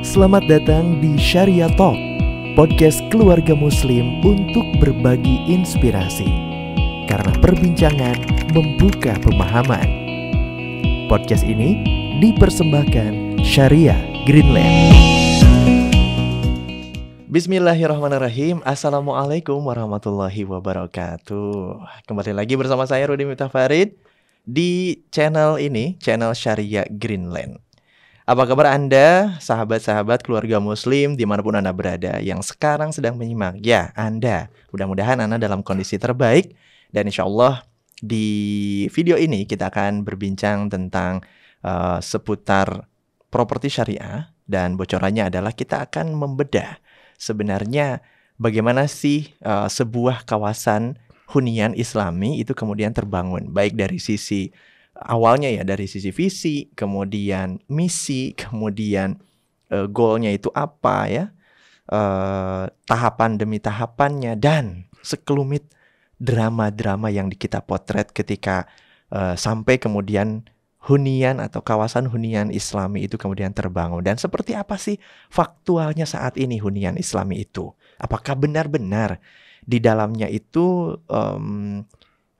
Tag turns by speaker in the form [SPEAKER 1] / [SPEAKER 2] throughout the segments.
[SPEAKER 1] Selamat datang di Syariah Talk, podcast keluarga muslim untuk berbagi inspirasi. Karena perbincangan membuka pemahaman. Podcast ini dipersembahkan Syariah Greenland. Bismillahirrahmanirrahim Assalamualaikum warahmatullahi wabarakatuh Kembali lagi bersama saya Rudi Mita Farid Di channel ini, channel Syariah Greenland apa kabar Anda, sahabat-sahabat keluarga muslim dimanapun Anda berada yang sekarang sedang menyimak? Ya, Anda. Mudah-mudahan Anda dalam kondisi terbaik dan insya Allah di video ini kita akan berbincang tentang uh, seputar properti syariah dan bocorannya adalah kita akan membedah sebenarnya bagaimana sih uh, sebuah kawasan hunian islami itu kemudian terbangun baik dari sisi awalnya ya dari sisi visi, kemudian misi, kemudian uh, goalnya itu apa ya, uh, tahapan demi tahapannya dan sekelumit drama-drama yang kita potret ketika uh, sampai kemudian hunian atau kawasan hunian Islami itu kemudian terbangun dan seperti apa sih faktualnya saat ini hunian Islami itu? Apakah benar-benar di dalamnya itu um,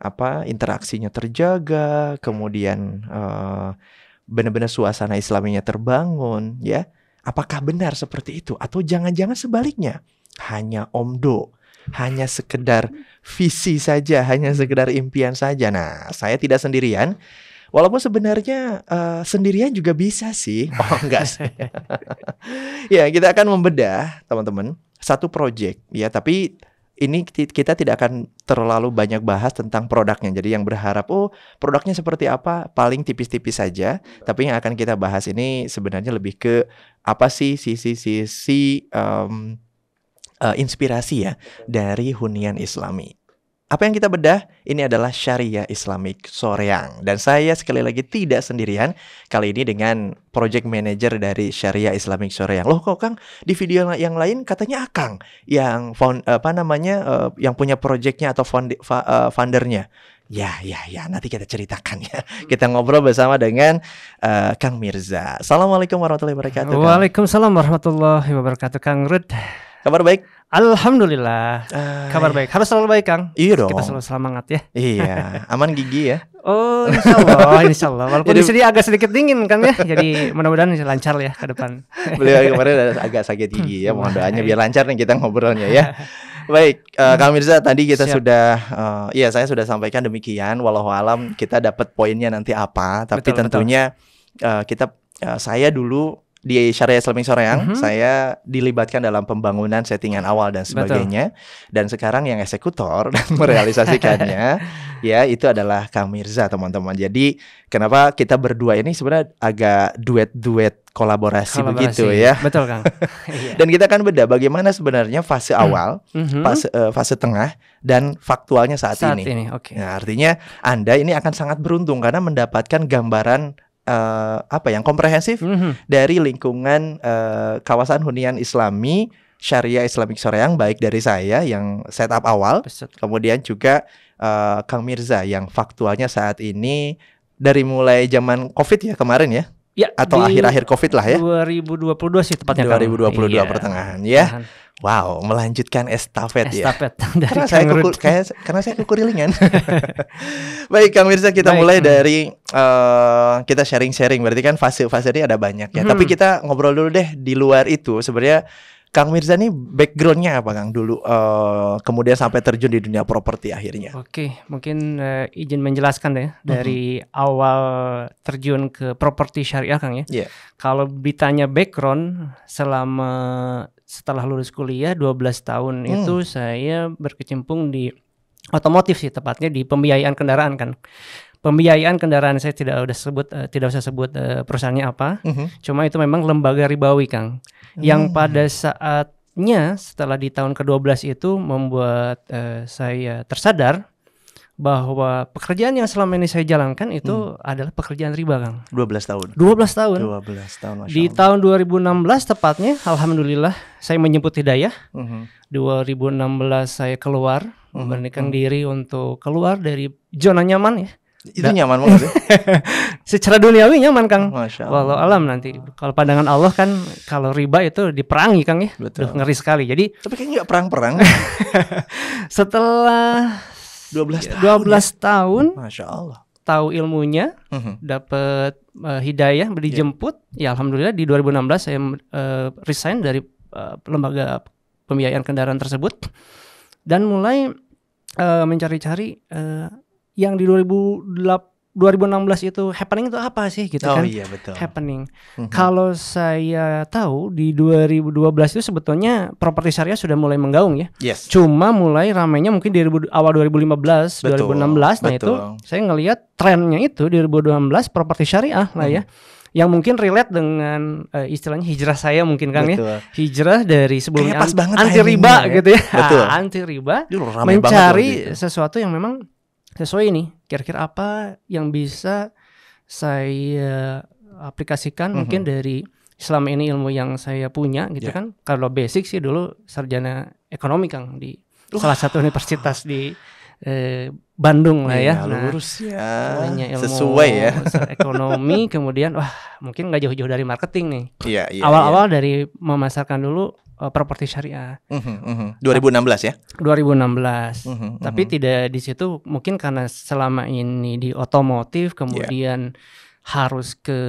[SPEAKER 1] apa interaksinya terjaga, kemudian benar eh, benar-benar suasana islaminya terbangun, ya. Apakah benar seperti itu atau jangan-jangan sebaliknya? Hanya omdo, hanya sekedar visi saja, hanya sekedar impian saja. Nah, saya tidak sendirian. Walaupun sebenarnya uh, sendirian juga bisa sih. Oh, enggak. Sih. ya, kita akan membedah, teman-teman, satu project ya, tapi ini kita tidak akan terlalu banyak bahas tentang produknya. Jadi yang berharap oh produknya seperti apa paling tipis-tipis saja. Tapi yang akan kita bahas ini sebenarnya lebih ke apa sih sisi sisi si, um, uh, eh, inspirasi ya dari hunian Islami. Apa yang kita bedah ini adalah Syariah Islamic Soreang dan saya sekali lagi tidak sendirian kali ini dengan project manager dari Syariah Islamic Soreang. Loh kok Kang di video yang lain katanya Akang yang found, apa namanya eh, yang punya projectnya atau founder, uh, foundernya. Ya, ya, ya. Nanti kita ceritakan ya. Hmm. Kita ngobrol bersama dengan uh, Kang Mirza.
[SPEAKER 2] Assalamualaikum warahmatullahi wabarakatuh. Kang. Waalaikumsalam warahmatullahi wabarakatuh, Kang Rud. Kabar baik? Alhamdulillah. Ay. Kabar baik. Harus selalu baik, Kang. Iya dong. Kita selalu selamat ya. Iya. Aman gigi ya. oh, insya Allah, insya Allah. Walaupun Jadi, di sini agak sedikit dingin kan ya. Jadi mudah-mudahan lancar ya ke
[SPEAKER 1] depan. Beliau kemarin agak sakit gigi ya. Mohon doanya biar lancar nih kita ngobrolnya ya. Baik, uh, Kang Mirza tadi kita Siap. sudah uh, iya saya sudah sampaikan demikian walau alam kita dapat poinnya nanti apa, tapi betul, tentunya betul. Uh, kita uh, saya dulu di Syariah Islamic Soreang, mm-hmm. saya dilibatkan dalam pembangunan settingan awal dan sebagainya. Betul. Dan sekarang yang eksekutor dan merealisasikannya, ya itu adalah Kang Mirza teman-teman. Jadi kenapa kita berdua ini sebenarnya agak duet-duet kolaborasi, kolaborasi begitu ya? Betul Kang. Iya. dan kita akan beda bagaimana sebenarnya fase hmm. awal, mm-hmm. fase, uh, fase tengah, dan faktualnya saat, saat ini. ini okay. Nah artinya Anda ini akan sangat beruntung karena mendapatkan gambaran uh, apa ya, yang komprehensif mm -hmm. dari lingkungan uh, kawasan hunian Islami Syariah Islamic Soreang baik dari saya yang setup awal, Beset. kemudian juga uh, Kang Mirza yang faktualnya saat ini dari mulai zaman Covid ya kemarin ya. Ya, atau akhir-akhir Covid lah ya.
[SPEAKER 2] 2022 sih tepatnya. 2022 kan? Iya. pertengahan iya. ya. Wow,
[SPEAKER 1] melanjutkan estafet, ya. estafet ya. Dari karena saya kukur, kayak, karena saya rilingan. Baik, Kang Mirza kita Baik. mulai hmm. dari uh, kita sharing-sharing. Berarti kan fase-fase ini ada banyak ya. Hmm. Tapi kita ngobrol dulu deh di luar itu. Sebenarnya Kang Mirza nih backgroundnya apa Kang dulu uh, kemudian sampai terjun di dunia properti akhirnya.
[SPEAKER 2] Oke, mungkin uh, izin menjelaskan deh hmm dari awal terjun ke properti syariah Kang ya. Yeah. Kalau ditanya background selama setelah lulus kuliah 12 tahun hmm. itu saya berkecimpung di otomotif sih tepatnya di pembiayaan kendaraan kan pembiayaan kendaraan saya tidak udah sebut uh, tidak usah sebut uh, perusahaannya apa uh hmm. -huh. cuma itu memang lembaga ribawi kang uh hmm. -huh. yang pada saatnya setelah di tahun ke-12 itu membuat uh, saya tersadar bahwa pekerjaan yang selama ini saya jalankan itu hmm. adalah pekerjaan riba, Kang. 12
[SPEAKER 1] tahun. 12 tahun. 12 tahun. Masya Di
[SPEAKER 2] Allah. tahun 2016 tepatnya, alhamdulillah saya menyebut hidayah. Mhm. ribu -hmm. 2016 saya keluar, uh diri untuk keluar dari zona nyaman ya. Itu da nyaman banget Secara duniawi nyaman, Kang. Walau alam nanti kalau pandangan Allah kan kalau riba itu diperangi, Kang ya. Betul. Duh, ngeri sekali. Jadi Tapi kayaknya nggak perang-perang. setelah 12 iya. tahun. 12 ya? tahun. Masya Allah. Tahu ilmunya, mm-hmm. dapat uh, eh, hidayah, dijemput. Iya. Yeah. Ya alhamdulillah di 2016 saya uh, resign dari uh, lembaga pembiayaan kendaraan tersebut dan mulai uh, mencari-cari uh, yang di 2008 2016 itu happening itu apa sih gitu oh, kan? iya betul. Happening. Mm-hmm. Kalau saya tahu di 2012 itu sebetulnya properti syariah sudah mulai menggaung ya. Yes. Cuma mulai ramainya mungkin di awal 2015, betul, 2016 nah itu saya ngelihat trennya itu di 2016 properti syariah lah mm. ya. Mhm. Yang mungkin relate dengan uh, istilahnya hijrah saya mungkin kan ya. Hijrah dari sebelumnya an- anti riba ya. gitu ya. Betul. anti riba mencari gitu. sesuatu yang memang sesuai ini kira-kira apa yang bisa saya aplikasikan mm -hmm. mungkin dari selama ini ilmu yang saya punya gitu yeah. kan kalau basic sih dulu sarjana ekonomi Kang di uh. salah satu universitas di eh, Bandung lah ya. Iya, nah, ya nah, ya. ilmu sesuai ya. ekonomi kemudian wah mungkin nggak jauh-jauh dari marketing nih. Iya, iya, Awal-awal yeah. dari memasarkan dulu uh, properti syariah. Mm-hmm, mhm. 2016 ya? 2016. Mm-hmm, mhm. Tapi mm-hmm. tidak di situ mungkin karena selama ini di otomotif kemudian yeah harus ke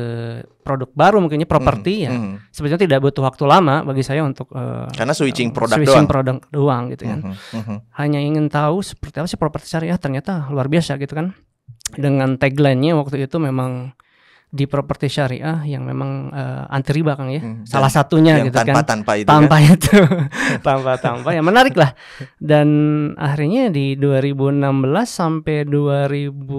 [SPEAKER 2] produk baru mungkinnya properti hmm, ya. Hmm. Sebetulnya tidak butuh waktu lama bagi saya untuk uh, karena switching produk switching produk doang gitu kan. Hmm, hmm. Hanya ingin tahu seperti apa sih properti syariah ternyata luar biasa gitu kan. Dengan tagline-nya waktu itu memang di properti syariah yang memang uh, anti riba Kang ya. Hmm, Salah satunya yang gitu tanpa, kan. Tanpa itu. Tanpa kan? itu. tanpa tanpa ya menarik lah. Dan akhirnya di 2016 sampai 2021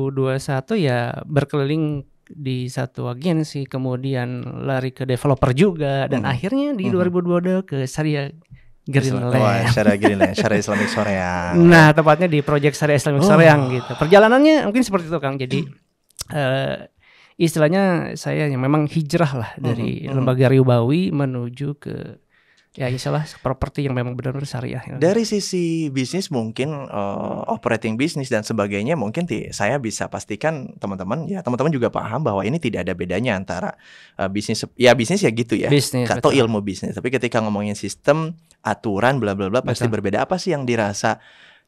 [SPEAKER 2] ya berkeliling di satu agensi kemudian lari ke developer juga dan hmm. akhirnya di hmm. 2022 ke syariah Greenland. Oh, syariah Greenland, syariah Islamic Soreang. Nah, tepatnya di proyek syariah Islamic oh. Soreang gitu. Perjalanannya mungkin seperti itu Kang. Jadi eh, istilahnya saya yang memang hijrah lah hmm, dari mm-hmm. lembaga ribawi menuju ke ya istilah properti yang memang benar-benar syariah.
[SPEAKER 1] Dari sisi bisnis mungkin uh, operating bisnis dan sebagainya mungkin saya bisa pastikan teman-teman ya teman-teman juga paham bahwa ini tidak ada bedanya antara uh, bisnis ya bisnis ya gitu ya bisnis, atau betul. ilmu bisnis. Tapi ketika ngomongin sistem, aturan bla bla bla pasti betul. berbeda. Apa sih yang dirasa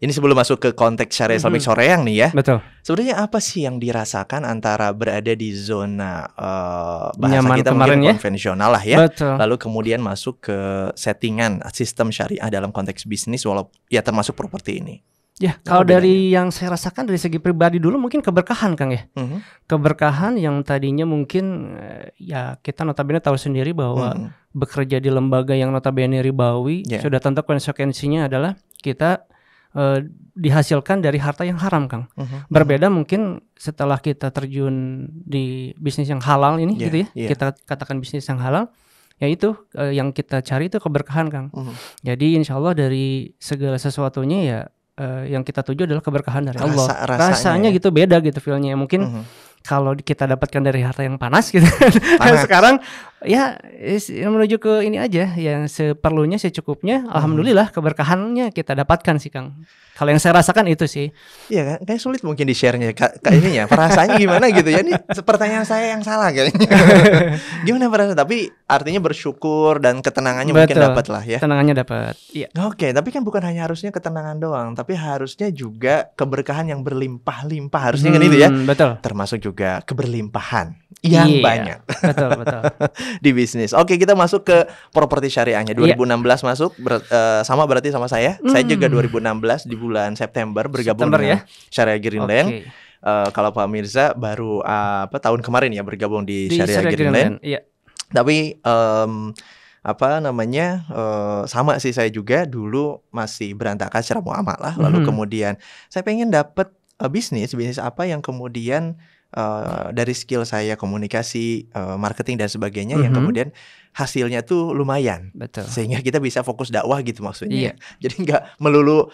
[SPEAKER 1] ini sebelum masuk ke konteks syariah Islamic mm -hmm. Soreang nih ya. Betul. Sebenarnya apa sih yang dirasakan antara berada di zona uh, bahasa Nyaman kita mungkin ya? konvensional lah ya. Betul. Lalu kemudian masuk ke settingan sistem syariah dalam konteks bisnis walaupun ya termasuk properti ini.
[SPEAKER 2] Ya, kalau dari yang saya rasakan dari segi pribadi dulu mungkin keberkahan Kang ya. Mm -hmm. Keberkahan yang tadinya mungkin eh, ya kita notabene tahu sendiri bahwa mm -hmm. bekerja di lembaga yang notabene ribawi yeah. sudah tentu konsekuensinya adalah kita uh, dihasilkan dari harta yang haram, Kang. Uh-huh. Berbeda uh-huh. mungkin setelah kita terjun di bisnis yang halal ini, yeah, gitu ya. Yeah. Kita katakan bisnis yang halal, yaitu eh, yang kita cari itu keberkahan, Kang. Uh-huh. Jadi insya Allah dari segala sesuatunya ya uh, yang kita tuju adalah keberkahan dari Rasa, Allah. Rasanya, rasanya ya. gitu beda gitu feelnya. Mungkin uh-huh. kalau kita dapatkan dari harta yang panas gitu, panas. sekarang ya menuju ke ini aja yang seperlunya secukupnya hmm. alhamdulillah keberkahannya kita dapatkan sih Kang. Kalau yang saya rasakan itu sih.
[SPEAKER 1] Iya kan kayak sulit mungkin di-share-nya Kak, kak ini ya perasaannya gimana gitu ya ini pertanyaan saya yang salah kayaknya. gimana perasaan tapi artinya bersyukur dan ketenangannya Betul. mungkin dapat lah ya. Ketenangannya dapat. Iya. Oke, okay, tapi kan bukan hanya harusnya ketenangan doang tapi harusnya juga keberkahan yang berlimpah-limpah harusnya kan hmm, kan itu ya.
[SPEAKER 2] Betul. Termasuk
[SPEAKER 1] juga keberlimpahan yang iya, banyak. Betul, betul. di bisnis. Oke, kita masuk ke properti syariahnya. 2016 iya. yeah. masuk ber, uh, sama berarti sama saya. Mm. Saya hmm. juga 2016 di bulan September bergabung September, dengan ya? Syariah Greenland. Okay. Uh, eh, kalau Pak Mirza baru uh, apa tahun kemarin ya bergabung di, di Syariah, Syariah Greenland. Greenland. Iya. Tapi um, apa namanya uh, sama sih saya juga dulu masih berantakan secara muamalah lalu hmm. kemudian saya pengen dapat uh, bisnis bisnis apa yang kemudian uh, dari skill saya komunikasi, uh, marketing dan sebagainya mm -hmm. yang mhm. kemudian hasilnya tuh lumayan. Betul. Sehingga kita bisa fokus dakwah gitu maksudnya. Iya. Jadi nggak melulu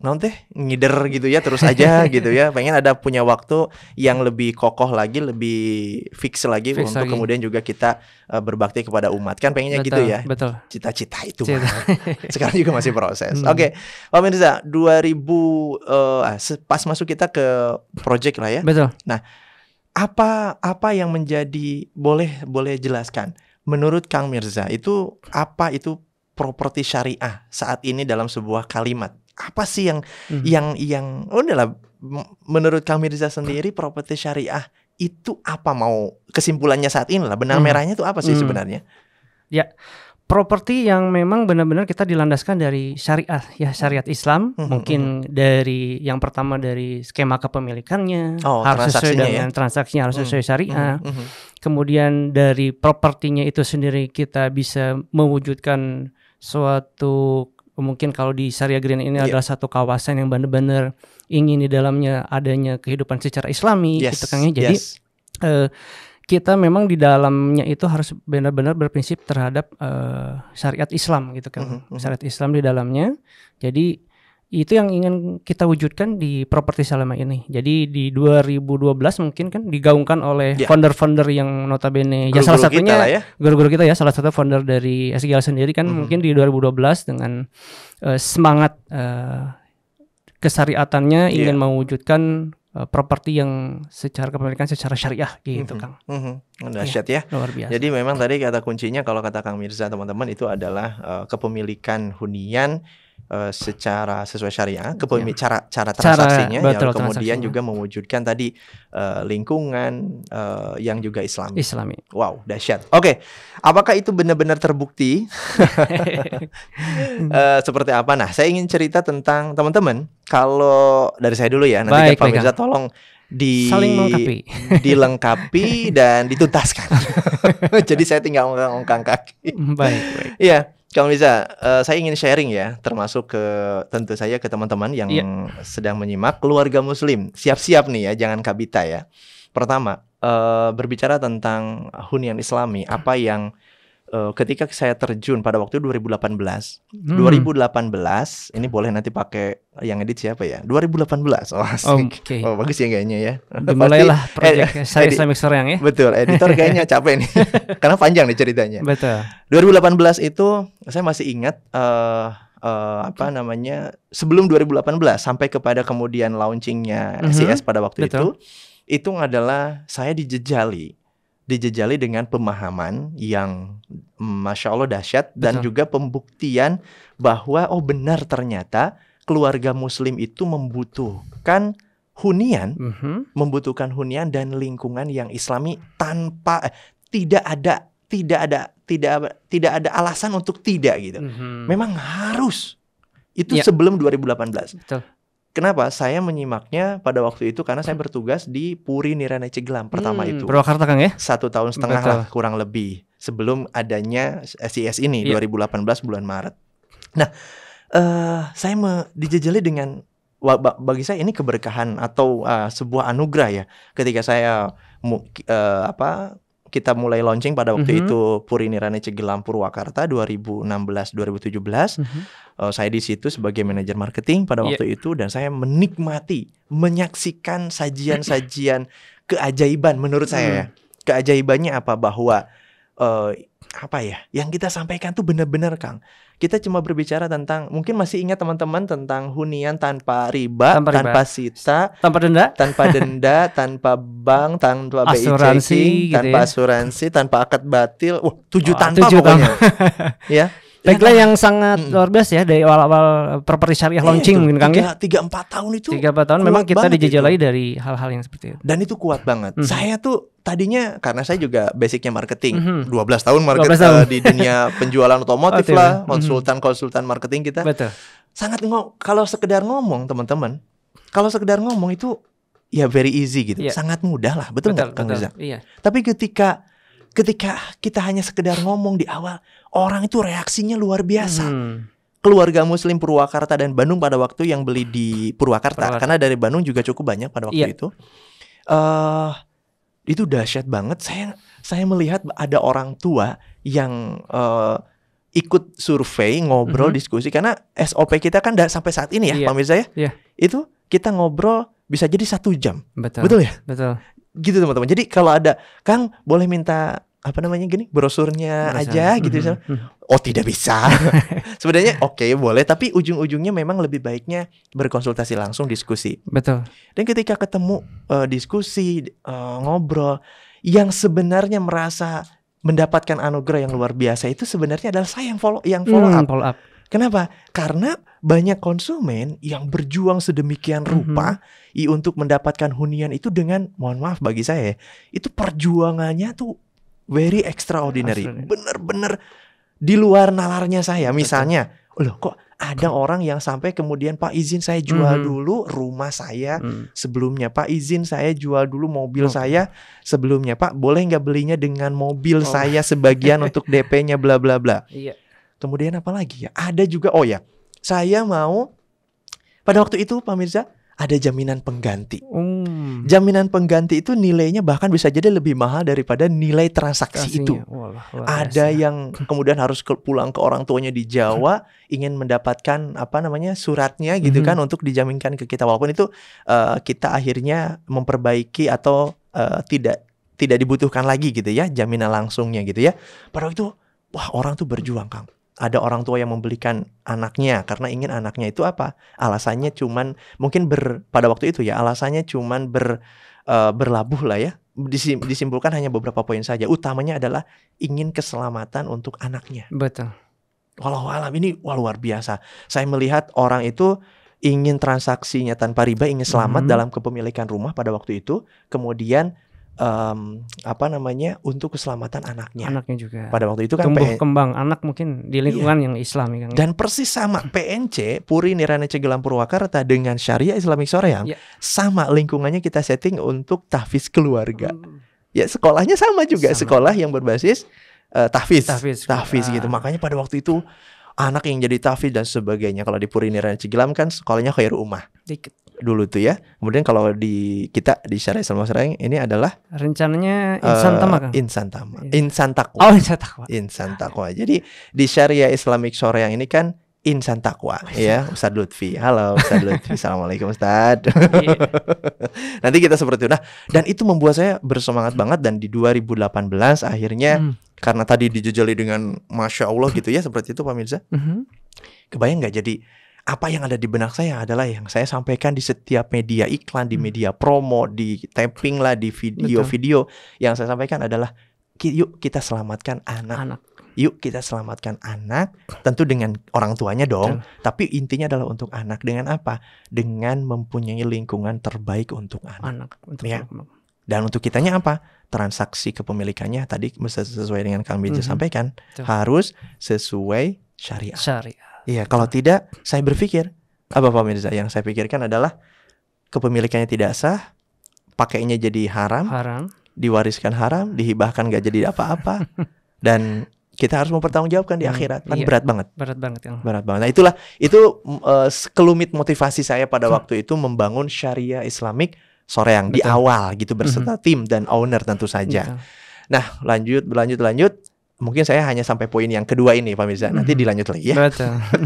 [SPEAKER 1] non ngider gitu ya terus aja gitu ya pengen ada punya waktu yang lebih kokoh lagi lebih fix lagi fix untuk lagi. kemudian juga kita uh, berbakti kepada umat kan pengennya gitu betul, gitu ya betul cita-cita itu Cita. sekarang juga masih proses hmm. oke okay. Pak Mirza 2000 uh, pas masuk kita ke project lah ya betul nah apa apa yang menjadi boleh boleh jelaskan menurut Kang Mirza itu apa itu properti syariah saat ini dalam sebuah kalimat apa sih yang hmm. yang yang udahlah menurut Kang Mirza sendiri properti syariah itu apa mau kesimpulannya saat ini lah benang hmm. merahnya itu apa sih hmm. sebenarnya
[SPEAKER 2] ya properti yang memang benar-benar kita dilandaskan dari syariat ya syariat Islam hmm, hmm mungkin hmm, hmm. dari yang pertama dari skema kepemilikannya oh, harus sesuai dengan ya? transaksinya harus hmm. sesuai syariah hmm, hmm, hmm. kemudian dari propertinya itu sendiri kita bisa mewujudkan suatu mungkin kalau di Syariah Green ini yeah. adalah satu kawasan yang benar-benar ingin di dalamnya adanya kehidupan secara Islami gitu yes. gitu kan ya jadi yes. uh, kita memang di dalamnya itu harus benar-benar berprinsip terhadap uh, syariat Islam gitu kan. Uh mm-hmm, -huh, mm-hmm. Syariat Islam di dalamnya. Jadi itu yang ingin kita wujudkan di properti Salama ini. Jadi di 2012 mungkin kan digaungkan oleh ya. founder-founder yang notabene guru -guru ya salah satunya ya. guru-guru kita, ya. salah satu founder dari SGL sendiri kan uh mm-hmm. -huh. mungkin di 2012 dengan uh, semangat uh, kesariatannya yeah. ingin mewujudkan Eh, properti yang secara kepemilikan secara syariah gitu mm-hmm. Kang. Mm-hmm. ya.
[SPEAKER 1] ya. Luar biasa. Jadi memang tadi kata kuncinya kalau kata Kang Mirza teman-teman itu adalah uh, kepemilikan hunian Eh, secara sesuai syariah, iya. ke cara cara transaksinya, cara, ya, betul, ya, kemudian juga mewujudkan tadi uh, lingkungan uh, yang juga islam. Islami. Wow, dahsyat. Oke, okay. apakah itu benar-benar terbukti? uh, seperti apa? Nah, saya ingin cerita tentang teman-teman. Kalau dari saya dulu ya, nanti Pak Mirza tolong di saling melengkapi dilengkapi dan dituntaskan jadi saya tinggal ongkang-ongkang kaki
[SPEAKER 2] baik iya
[SPEAKER 1] Kang Riza, uh, saya ingin sharing ya, termasuk ke tentu saya ke teman-teman yang yeah. sedang menyimak keluarga Muslim. Siap-siap nih ya, jangan kabita ya. Pertama, uh, berbicara tentang hunian Islami, apa yang uh, ketika saya terjun pada waktu 2018. Hmm. 2018 ini boleh nanti pakai yang edit siapa ya? 2018. Oh, asik. Okay. Oh, bagus ya kayaknya ya. Dimulailah proyek eh, saya Islamic yang ya. Betul, editor kayaknya capek nih. Karena panjang nih ceritanya. Betul. 2018 itu saya masih ingat uh, Uh, apa namanya sebelum 2018 sampai kepada kemudian launchingnya CS mm -hmm. pada waktu Betul. itu itu adalah saya dijejali dijejali dengan pemahaman yang mm, masya Allah dahsyat dan juga pembuktian bahwa oh benar ternyata keluarga Muslim itu membutuhkan hunian, mm -hmm. membutuhkan hunian dan lingkungan yang Islami tanpa eh, tidak ada tidak ada tidak tidak ada alasan untuk tidak gitu. Mm -hmm. Memang harus itu ya. sebelum 2018. Betul. Kenapa? Saya menyimaknya pada waktu itu karena saya bertugas di Puri Nirana Cigelam pertama hmm, itu. Purwakarta Kang ya? Satu tahun setengah lah kurang lebih sebelum adanya SIS ini yeah. Iya. 2018 bulan Maret. Nah, uh, saya me dijejali dengan bagi saya ini keberkahan atau uh, sebuah anugerah ya ketika saya uh, apa kita mulai launching pada waktu mm-hmm. itu Purinirani Cegelam Purwakarta 2016 2017. Mm-hmm. Uh, saya di situ sebagai manajer marketing pada iya. waktu yeah. itu dan saya menikmati menyaksikan sajian-sajian keajaiban menurut mm. saya mhm. ya. Keajaibannya apa bahwa uh, apa ya? Yang kita sampaikan tuh benar-benar Kang kita cuma berbicara tentang mungkin masih ingat teman-teman tentang hunian tanpa riba, tanpa, riba. tanpa sita, tanpa denda, tanpa denda, tanpa bank, tanpa asuransi, gitu ya. tanpa ya. asuransi, tanpa akad batil. Wah, tujuh oh, tanpa tujuh pokoknya.
[SPEAKER 2] ya. Tagline yang sangat hmm. luar biasa ya dari awal-awal properti syariah eh, iya, launching mungkin Kang ya. Tiga empat tahun itu. Tiga empat tahun memang kita dijejali dari hal-hal yang seperti itu. Dan itu kuat banget. hmm. Saya
[SPEAKER 1] tuh tadinya karena saya juga basicnya marketing, hmm. dua -hmm. 12 tahun marketing 12 Uh, di dunia penjualan otomotif oh, lah, hmm. konsultan-konsultan marketing kita. Betul. Sangat ngomong kalau sekedar ngomong teman-teman, kalau sekedar ngomong itu ya very easy gitu, yeah. sangat mudah lah, betul nggak Kang Riza? Iya. Tapi ketika ketika kita hanya sekedar ngomong di awal, orang itu reaksinya luar biasa. Hmm. Keluarga Muslim Purwakarta dan Bandung pada waktu yang beli di Purwakarta, Purwakarta. karena dari Bandung juga cukup banyak pada waktu yeah. itu. Uh, itu dahsyat banget. Saya saya melihat ada orang tua yang uh, ikut survei, ngobrol, mm -hmm. diskusi karena SOP kita kan sampai saat ini ya, yeah. pemirsa ya. Yeah. Itu kita ngobrol bisa jadi satu jam.
[SPEAKER 2] Betul. Betul ya? Betul
[SPEAKER 1] gitu teman-teman. Jadi kalau ada Kang boleh minta apa namanya gini brosurnya aja gitu mm -hmm. oh tidak bisa sebenarnya oke okay, boleh tapi ujung-ujungnya memang lebih baiknya berkonsultasi langsung diskusi betul dan ketika ketemu uh, diskusi uh, ngobrol yang sebenarnya merasa mendapatkan anugerah yang luar biasa itu sebenarnya adalah saya yang follow yang follow hmm, up follow up Kenapa? Karena banyak konsumen yang berjuang sedemikian mhm. rupa mm-hmm. untuk mendapatkan hunian itu dengan mohon maaf bagi saya ya, itu perjuangannya tuh very extraordinary. Bener-bener di luar nalarnya saya. Misalnya, loh kok ada orang yang sampai kemudian Pak izin saya jual mm -hmm. dulu rumah saya mm. sebelumnya Pak izin saya jual dulu mobil oh. saya sebelumnya Pak boleh nggak belinya dengan mobil oh. saya sebagian untuk DP-nya bla bla bla. Iya. Kemudian apa lagi ya? Ada juga oh ya, saya mau pada waktu itu pak Mirza ada jaminan pengganti. Hmm. Jaminan pengganti itu nilainya bahkan bisa jadi lebih mahal daripada nilai transaksi Kasinya. itu. Walah, walah, ada ya. yang kemudian harus ke, pulang ke orang tuanya di Jawa ingin mendapatkan apa namanya suratnya gitu -hmm. kan untuk dijaminkan ke kita walaupun itu uh, kita akhirnya memperbaiki atau uh, tidak tidak dibutuhkan lagi gitu ya jaminan langsungnya gitu ya. Pada waktu itu wah orang tuh berjuang Kang ada orang tua yang membelikan anaknya karena ingin anaknya itu apa? Alasannya cuman mungkin ber pada waktu itu ya alasannya cuman ber uh, berlabuh lah ya. disimpulkan hanya beberapa poin saja. Utamanya adalah ingin keselamatan untuk anaknya. Betul. Walau alam ini wah, luar biasa. Saya melihat orang itu ingin transaksinya tanpa riba, ingin selamat mm -hmm. dalam kepemilikan rumah pada waktu itu, kemudian um, apa namanya untuk keselamatan anaknya. Anaknya juga. Pada waktu itu kan tumbuh PN... kembang
[SPEAKER 2] anak mungkin di iya. lingkungan iya. yang Islam yang... Kan? Dan
[SPEAKER 1] persis sama PNC Puri Nirana Cegelam Purwakarta dengan Syariah Islamic yang yeah. sama lingkungannya kita setting untuk tahfiz keluarga. Hmm. Ya sekolahnya sama juga sama. sekolah yang berbasis uh, tahfiz. Tahfiz, tahfiz gitu. Makanya pada waktu itu anak yang jadi tahfiz dan sebagainya. Kalau di Puri Nirana Cegelam kan sekolahnya khair ummah dulu tuh ya. Kemudian kalau di kita di Syariah Islam Serang ini adalah rencananya insan uh, eh, kan? Insan tama. Iya. Insan takwa. Oh, insan takwa. Insan takwa. Jadi di Syariah Islamic yang ini kan insan takwa oh, ya Ustadz Lutfi halo Ustadz Lutfi assalamualaikum Ustadz iya. nanti kita seperti itu nah dan itu membuat saya bersemangat banget dan di 2018 akhirnya hmm. karena tadi dijejali dengan masya Allah gitu ya seperti itu pemirsa mm -hmm. kebayang nggak jadi apa yang ada di benak saya adalah yang saya sampaikan di setiap media iklan, di hmm. media promo, di taping lah, di video-video yang saya sampaikan adalah yuk kita selamatkan anak. anak. Yuk kita selamatkan anak, tentu dengan orang tuanya dong. Betul. Tapi intinya adalah untuk anak dengan apa? Dengan mempunyai lingkungan terbaik untuk anak. Anak. Untuk ya. Dan untuk kitanya apa? Transaksi kepemilikannya tadi sesuai dengan Kang Bija mm -hmm. sampaikan Betul. harus sesuai syariah. Syariah. Iya, kalau tidak saya berpikir apa Pak Mirza yang saya pikirkan adalah kepemilikannya tidak sah, pakainya jadi haram, haram, diwariskan haram, dihibahkan gak jadi apa-apa, dan kita harus mempertanggungjawabkan di hmm, akhirat kan iya, berat banget berat banget yang berat banget nah itulah itu uh, sekelumit motivasi saya pada hmm. waktu itu membangun syariah islamik sore yang Betul. di awal gitu berserta mm -hmm. tim dan owner tentu saja Betul. nah lanjut lanjut lanjut mungkin saya hanya sampai poin yang kedua ini Pak Mirza nanti dilanjut lagi ya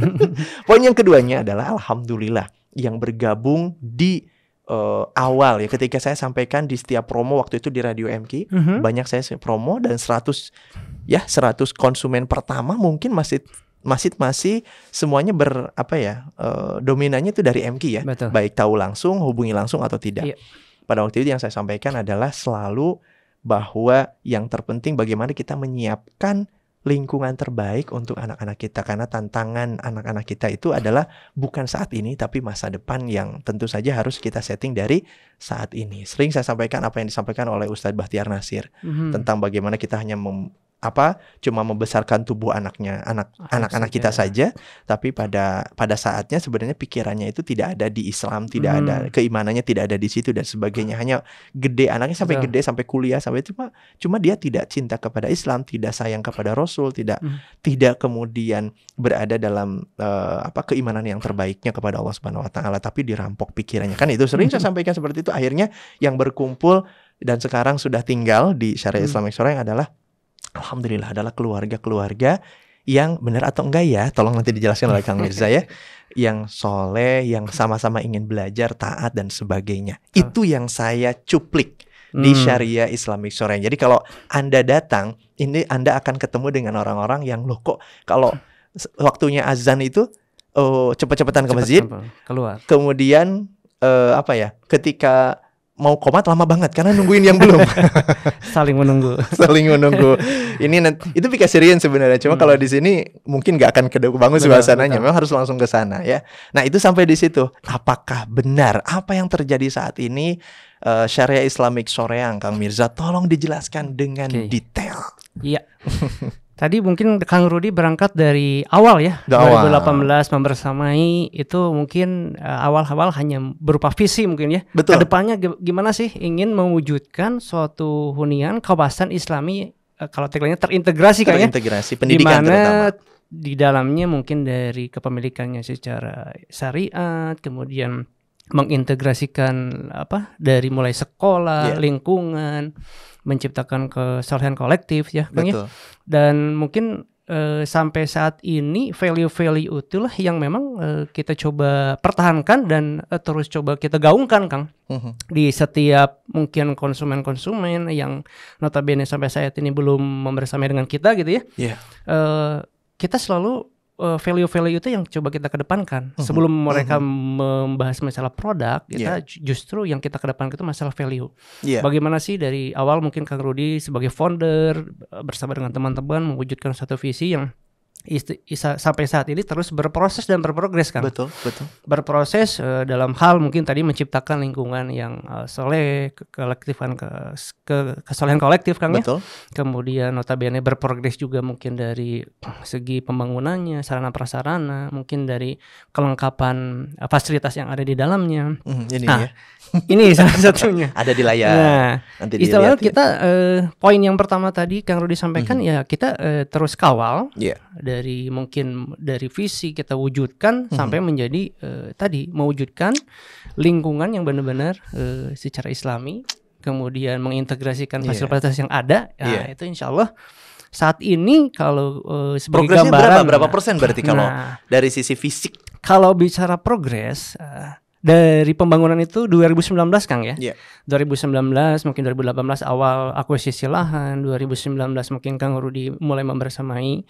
[SPEAKER 1] poin yang keduanya adalah alhamdulillah yang bergabung di uh, awal ya ketika saya sampaikan di setiap promo waktu itu di Radio MK uh mm-hmm. -huh. banyak saya promo dan 100 ya 100 konsumen pertama mungkin masih masih masih semuanya ber apa ya uh, dominannya itu dari MK ya Betul. baik tahu langsung hubungi langsung atau tidak iya. pada waktu itu yang saya sampaikan adalah selalu bahwa yang terpenting bagaimana kita menyiapkan lingkungan terbaik untuk anak-anak kita karena tantangan anak-anak kita itu adalah bukan saat ini tapi masa depan yang tentu saja harus kita setting dari saat ini. Sering saya sampaikan apa yang disampaikan oleh Ustadz Bahtiar Nasir mm-hmm. tentang bagaimana kita hanya apa cuma membesarkan tubuh anaknya anak ah, anak-anak kita saja tapi pada pada saatnya sebenarnya pikirannya itu tidak ada di Islam tidak hmm. ada keimanannya tidak ada di situ dan sebagainya hanya gede anaknya sampai Betul. gede sampai kuliah sampai cuma cuma dia tidak cinta kepada Islam tidak sayang kepada Rasul tidak hmm. tidak kemudian berada dalam uh, apa keimanan yang terbaiknya kepada Allah Subhanahu wa taala tapi dirampok pikirannya kan itu sering hmm. saya sampaikan seperti itu akhirnya yang berkumpul dan sekarang sudah tinggal di syariat hmm. Islam yang adalah Alhamdulillah adalah keluarga-keluarga yang benar atau enggak ya, tolong nanti dijelaskan oleh Kang Mirza ya, yang soleh, yang sama-sama ingin belajar, taat dan sebagainya. Itu yang saya cuplik
[SPEAKER 2] di hmm. Syariah
[SPEAKER 1] Islamic Sore. Jadi kalau Anda datang, ini Anda akan ketemu dengan orang-orang yang loh kok kalau waktunya azan itu oh cepet-cepetan ke masjid, keluar. Kemudian eh, apa ya? Ketika mau komat lama banget karena nungguin yang belum. Saling menunggu. Saling menunggu. Ini itu serius sebenarnya. Cuma hmm. kalau di sini mungkin nggak akan bangun suasananya. Memang harus langsung ke sana ya. Nah itu sampai di situ. Apakah benar apa yang terjadi saat ini uh, syariah Islamic Soreang, Kang Mirza? Tolong dijelaskan dengan okay. detail.
[SPEAKER 2] Iya. Tadi mungkin Kang Rudi berangkat dari awal ya, da 2018 awal. membersamai itu mungkin eh, awal-awal hanya berupa visi mungkin ya. Betul. Kedepannya gimana sih ingin mewujudkan suatu hunian kawasan Islami eh, kalau tagline terintegrasi kan ya? Terintegrasi pendidikan dimana terutama. di dalamnya mungkin dari kepemilikannya secara syariat, kemudian mengintegrasikan apa dari mulai sekolah, yeah. lingkungan, menciptakan kesalahan kolektif ya, ya. Dan mungkin e, sampai saat ini value-value itulah yang memang e, kita coba pertahankan dan e, terus coba kita gaungkan, Kang. mm-hmm. Di setiap mungkin konsumen-konsumen yang notabene sampai saat ini belum bersama dengan kita gitu ya. Yeah. Iya. E, kita selalu Eh, value-value itu yang coba kita kedepankan. Mm-hmm. Sebelum mereka mm-hmm. membahas masalah produk, iya. kita yeah. justru yang kita kedepankan itu masalah value. Yeah. Bagaimana sih dari awal mungkin Kang Rudi sebagai founder bersama dengan teman-teman mewujudkan satu visi yang sampai saat ini terus berproses dan berprogres kan. Betul, betul. Berproses uh, dalam hal mungkin tadi menciptakan lingkungan yang uh, soleh, kolektifan ke, ke kesolehan kolektif kan betul. ya. Kemudian notabene berprogres juga mungkin dari segi pembangunannya, sarana prasarana, mungkin dari kelengkapan uh, fasilitas yang ada di dalamnya. mm, ini nah, ya. ini salah satunya. ada di layar. Nah, Nanti Istilah kita uh, poin yang pertama tadi Kang Rudi sampaikan hmm. ya kita uh, terus kawal. Yeah dari mungkin dari visi kita wujudkan hmm. sampai menjadi uh, tadi mewujudkan lingkungan yang benar-benar uh, secara islami kemudian mengintegrasikan iya. fasilitas yeah. yang ada nah, ya yeah. itu insyaallah saat ini kalau uh, sebagai Progresnya gambaran berapa berapa persen berarti kalau nah,
[SPEAKER 1] dari sisi fisik
[SPEAKER 2] kalau bicara progres uh, dari pembangunan itu 2019 Kang ya. Yeah. Iya. 2019 mungkin 2018 awal akuisisi lahan, 2019 mungkin Kang Rudi mulai membersamai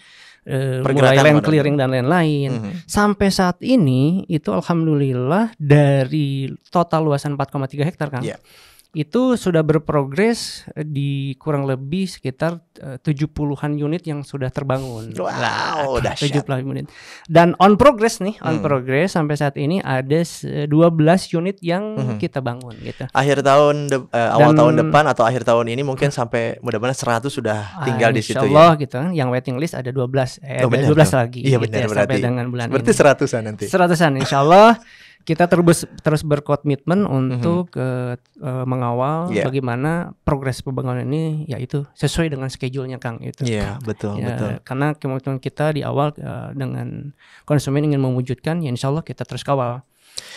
[SPEAKER 2] eh, mulai land clearing dan lain-lain. Mm -hmm. Sampai saat ini itu alhamdulillah dari total luasan 4,3 hektar kan. Yeah itu sudah berprogres di kurang lebih sekitar eh, tujuh puluhan unit yang sudah terbangun. Wow, dahsyat. 70 unit. Dan on progress nih, on hmm. progress sampai saat ini ada eh, dua belas unit yang hmm. kita bangun gitu. Akhir tahun de eh, awal Dan, tahun depan
[SPEAKER 1] atau akhir tahun ini mungkin sampai mudah-mudahan seratus sudah ah, tinggal uh, di situ Allah,
[SPEAKER 2] ya. gitu. Kan. Yang waiting list ada 12 eh dua belas 12 lagi. Iya gitu ya, benar ya, berarti. Sampai dengan bulan Berarti ini. 100-an nanti. Seratusan, an insyaallah kita terus terus berkomitmen mhm. untuk mm -hmm. uh, mengawal yeah. bagaimana progres pembangunan ini yaitu sesuai dengan schedule-nya Kang itu. Iya, yeah, betul ya, betul. Karena komitmen kita di awal uh, dengan konsumen ingin mewujudkan ya insya Allah kita terus kawal.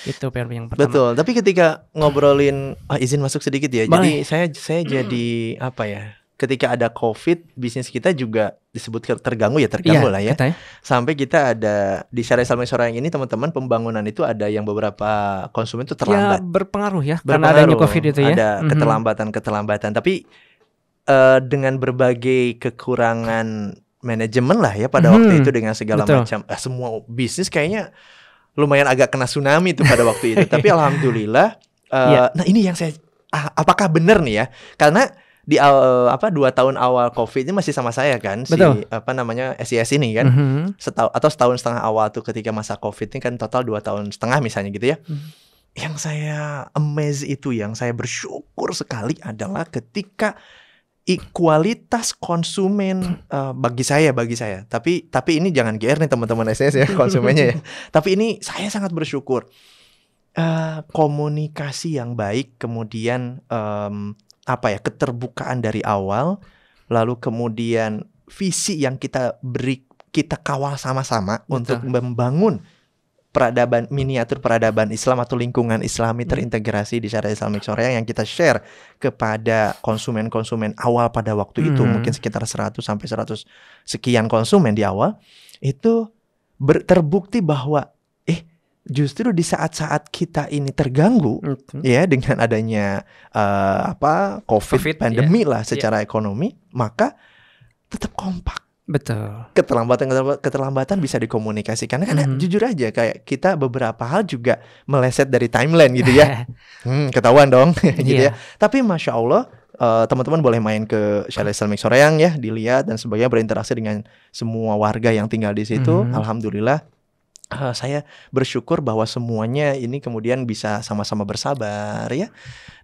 [SPEAKER 2] Itu PR yang pertama.
[SPEAKER 1] Betul, tapi ketika ngobrolin ah, izin masuk sedikit ya. Jadi saya saya jadi apa ya? ketika ada COVID, bisnis kita juga disebut terganggu ya terganggu ya, lah ya. Katanya. Sampai kita ada di Syariah sama Isora yang ini teman-teman pembangunan itu ada yang beberapa konsumen itu ya, terlambat. Ya, berpengaruh ya berpengaruh, karena adanya COVID itu ya. Ada mm-hmm. keterlambatan-keterlambatan tapi uh, dengan berbagai kekurangan manajemen lah ya pada hmm, waktu itu dengan segala betul. macam eh, semua bisnis kayaknya lumayan agak kena tsunami itu pada waktu itu tapi alhamdulillah uh, ya. nah ini yang saya ah, apakah benar nih ya karena di uh, apa dua tahun awal covid ini masih sama saya kan Betul. si apa namanya SIS e ini kan mm-hmm. setahun atau setahun setengah awal tuh ketika masa covid ini kan total dua tahun setengah misalnya gitu ya mm. yang saya amaze itu yang saya bersyukur sekali adalah ketika kualitas konsumen uh, bagi saya bagi saya tapi tapi ini jangan GR nih teman-teman SS e ya konsumennya ya tapi ini saya sangat bersyukur uh, komunikasi yang baik kemudian um, apa ya keterbukaan dari awal lalu kemudian visi yang kita beri kita kawal sama-sama untuk membangun peradaban miniatur peradaban Islam atau lingkungan Islami hmm. terintegrasi di syariat Islamic Korea yang kita share kepada konsumen-konsumen awal pada waktu itu hmm. mungkin sekitar 100 sampai 100 sekian konsumen di awal itu terbukti bahwa justru di saat-saat kita ini terganggu mm-hmm. ya dengan adanya uh, apa COVID, COVID ya. pandemi yeah. lah iya. secara yeah. ekonomi maka tetap kompak betul keterlambatan keterlambatan bisa dikomunikasikan karena mm-hmm. jujur aja kayak kita beberapa hal juga meleset dari timeline gitu ya hmm, ketahuan dong gitu yeah. ya iya. tapi masya allah Uh, teman-teman boleh main ke Shalai Islamic Soreang ya, dilihat dan sebagainya berinteraksi dengan semua warga yang tinggal di situ. Mm-hmm. Alhamdulillah uh, saya bersyukur bahwa semuanya ini kemudian bisa sama-sama bersabar ya.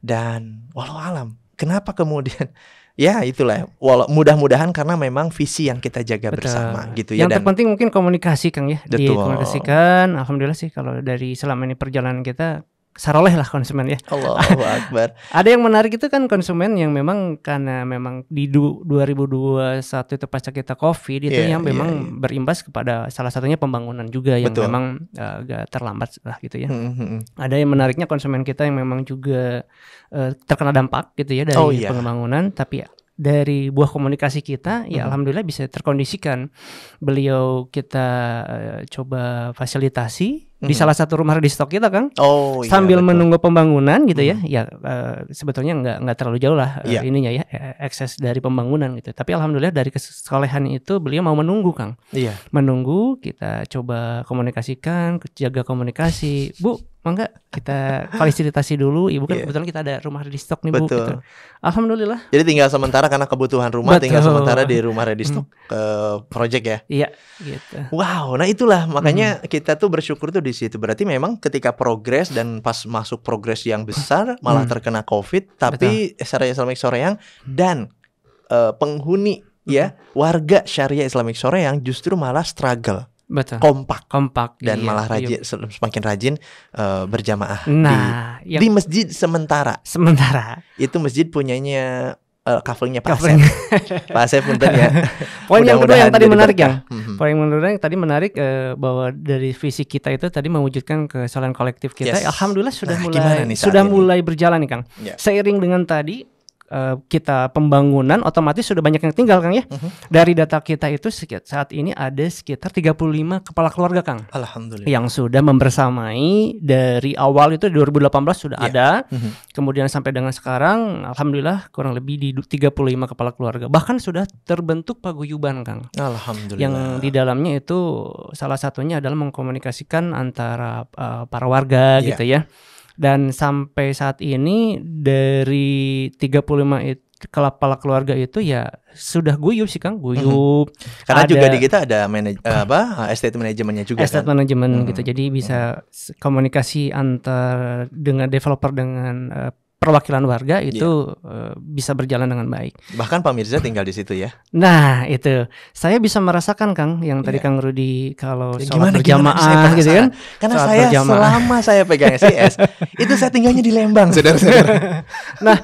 [SPEAKER 1] Dan walau alam, kenapa kemudian ya itulah walau mudah-mudahan karena memang visi yang kita jaga Betul. bersama gitu ya yang
[SPEAKER 2] terpenting mungkin komunikasi Kang ya betul. dikomunikasikan alhamdulillah sih kalau dari selama ini perjalanan kita saroleh lah konsumen ya. Allah Akbar. ada yang menarik itu kan konsumen yang memang karena memang di 2021 itu pasca kita Covid itu yeah, yang iya, memang yeah, yeah. berimbas kepada salah satunya pembangunan juga yang Betul. memang uh, agak terlambat lah gitu ya. Mm -hmm. Ada yang menariknya konsumen kita yang memang juga uh, terkena dampak gitu ya dari oh, yeah. pembangunan tapi dari buah komunikasi kita ya hmm alhamdulillah bisa terkondisikan. Beliau kita uh, coba fasilitasi hmm di mm-hmm. salah satu rumah di stok kita kan. Oh iya, Sambil iya, menunggu pembangunan gitu hmm ya. Mm-hmm. Ya uh, sebetulnya nggak nggak terlalu jauh lah uh, eh, yeah. ininya ya akses dari pembangunan gitu. Tapi alhamdulillah dari kesolehan itu beliau mau menunggu Kang. Yeah. Menunggu kita coba komunikasikan, jaga komunikasi. Bu mangga kita fasilitasi dulu ibu kan yeah. kebetulan kita ada rumah ready stock nih bu gitu. Betul. Gitu. alhamdulillah jadi
[SPEAKER 1] tinggal sementara karena kebutuhan rumah Betul. tinggal sementara di rumah ready stock hmm. ke eh, project ya iya gitu wow nah itulah makanya hmm. kita tuh bersyukur tuh di situ berarti memang ketika progres dan pas masuk progres yang besar malah hmm. terkena covid tapi syariah islamic sore yang hmm. dan uh, penghuni ya, hmm. ya warga syariah islamic sore yang justru malah struggle Betul. kompak, kompak dan iya, malah rajin iya. semakin rajin uh, berjamaah nah, di, yang, di masjid sementara.
[SPEAKER 2] Sementara
[SPEAKER 1] itu masjid punyanya
[SPEAKER 2] uh, eh, coveringnya Pak Asep. Pak Asep punten ya. ya. Mm-hmm. Poin yang kedua yang tadi menarik ya. Poin yang kedua yang tadi menarik bahwa dari visi kita itu tadi mewujudkan kesalahan kolektif kita. Yes. Alhamdulillah sudah nah, mulai nih sudah ini? mulai berjalan nih Kang. Yeah. Seiring dengan tadi Eh, kita pembangunan otomatis sudah banyak yang tinggal Kang ya. Uh mhm. -huh. Dari data kita itu saat ini ada sekitar 35 kepala keluarga Kang. Alhamdulillah. Yang sudah membersamai dari awal itu 2018 sudah yeah. ada. Uh mhm. -huh. Kemudian sampai dengan sekarang alhamdulillah kurang lebih di 35 kepala keluarga. Bahkan sudah terbentuk paguyuban Kang. Alhamdulillah. Yang di dalamnya itu salah satunya adalah mengkomunikasikan antara uh, para warga yeah. gitu ya dan sampai saat ini dari 35 itu kepala keluarga itu ya sudah guyup sih Kang, mhm. guyup. Mm -hmm. Karena ada, juga di kita
[SPEAKER 1] ada manaj eh, apa estate manajemennya juga estate kan. manajemen mm -hmm. gitu. Jadi
[SPEAKER 2] bisa mm -hmm. komunikasi antar dengan developer dengan uh, perwakilan warga iya. itu yeah. uh, bisa berjalan dengan baik.
[SPEAKER 1] Bahkan Pak Mirza tinggal di situ ya.
[SPEAKER 2] Nah, itu. Saya bisa merasakan Kang yang tadi yeah. Kang Rudi kalau ya, sholat gimana, berjamaah gimana gitu kan. Karena sholat saya berjamaah. selama saya pegang SIS itu saya tinggalnya di Lembang, Saudara-saudara. nah,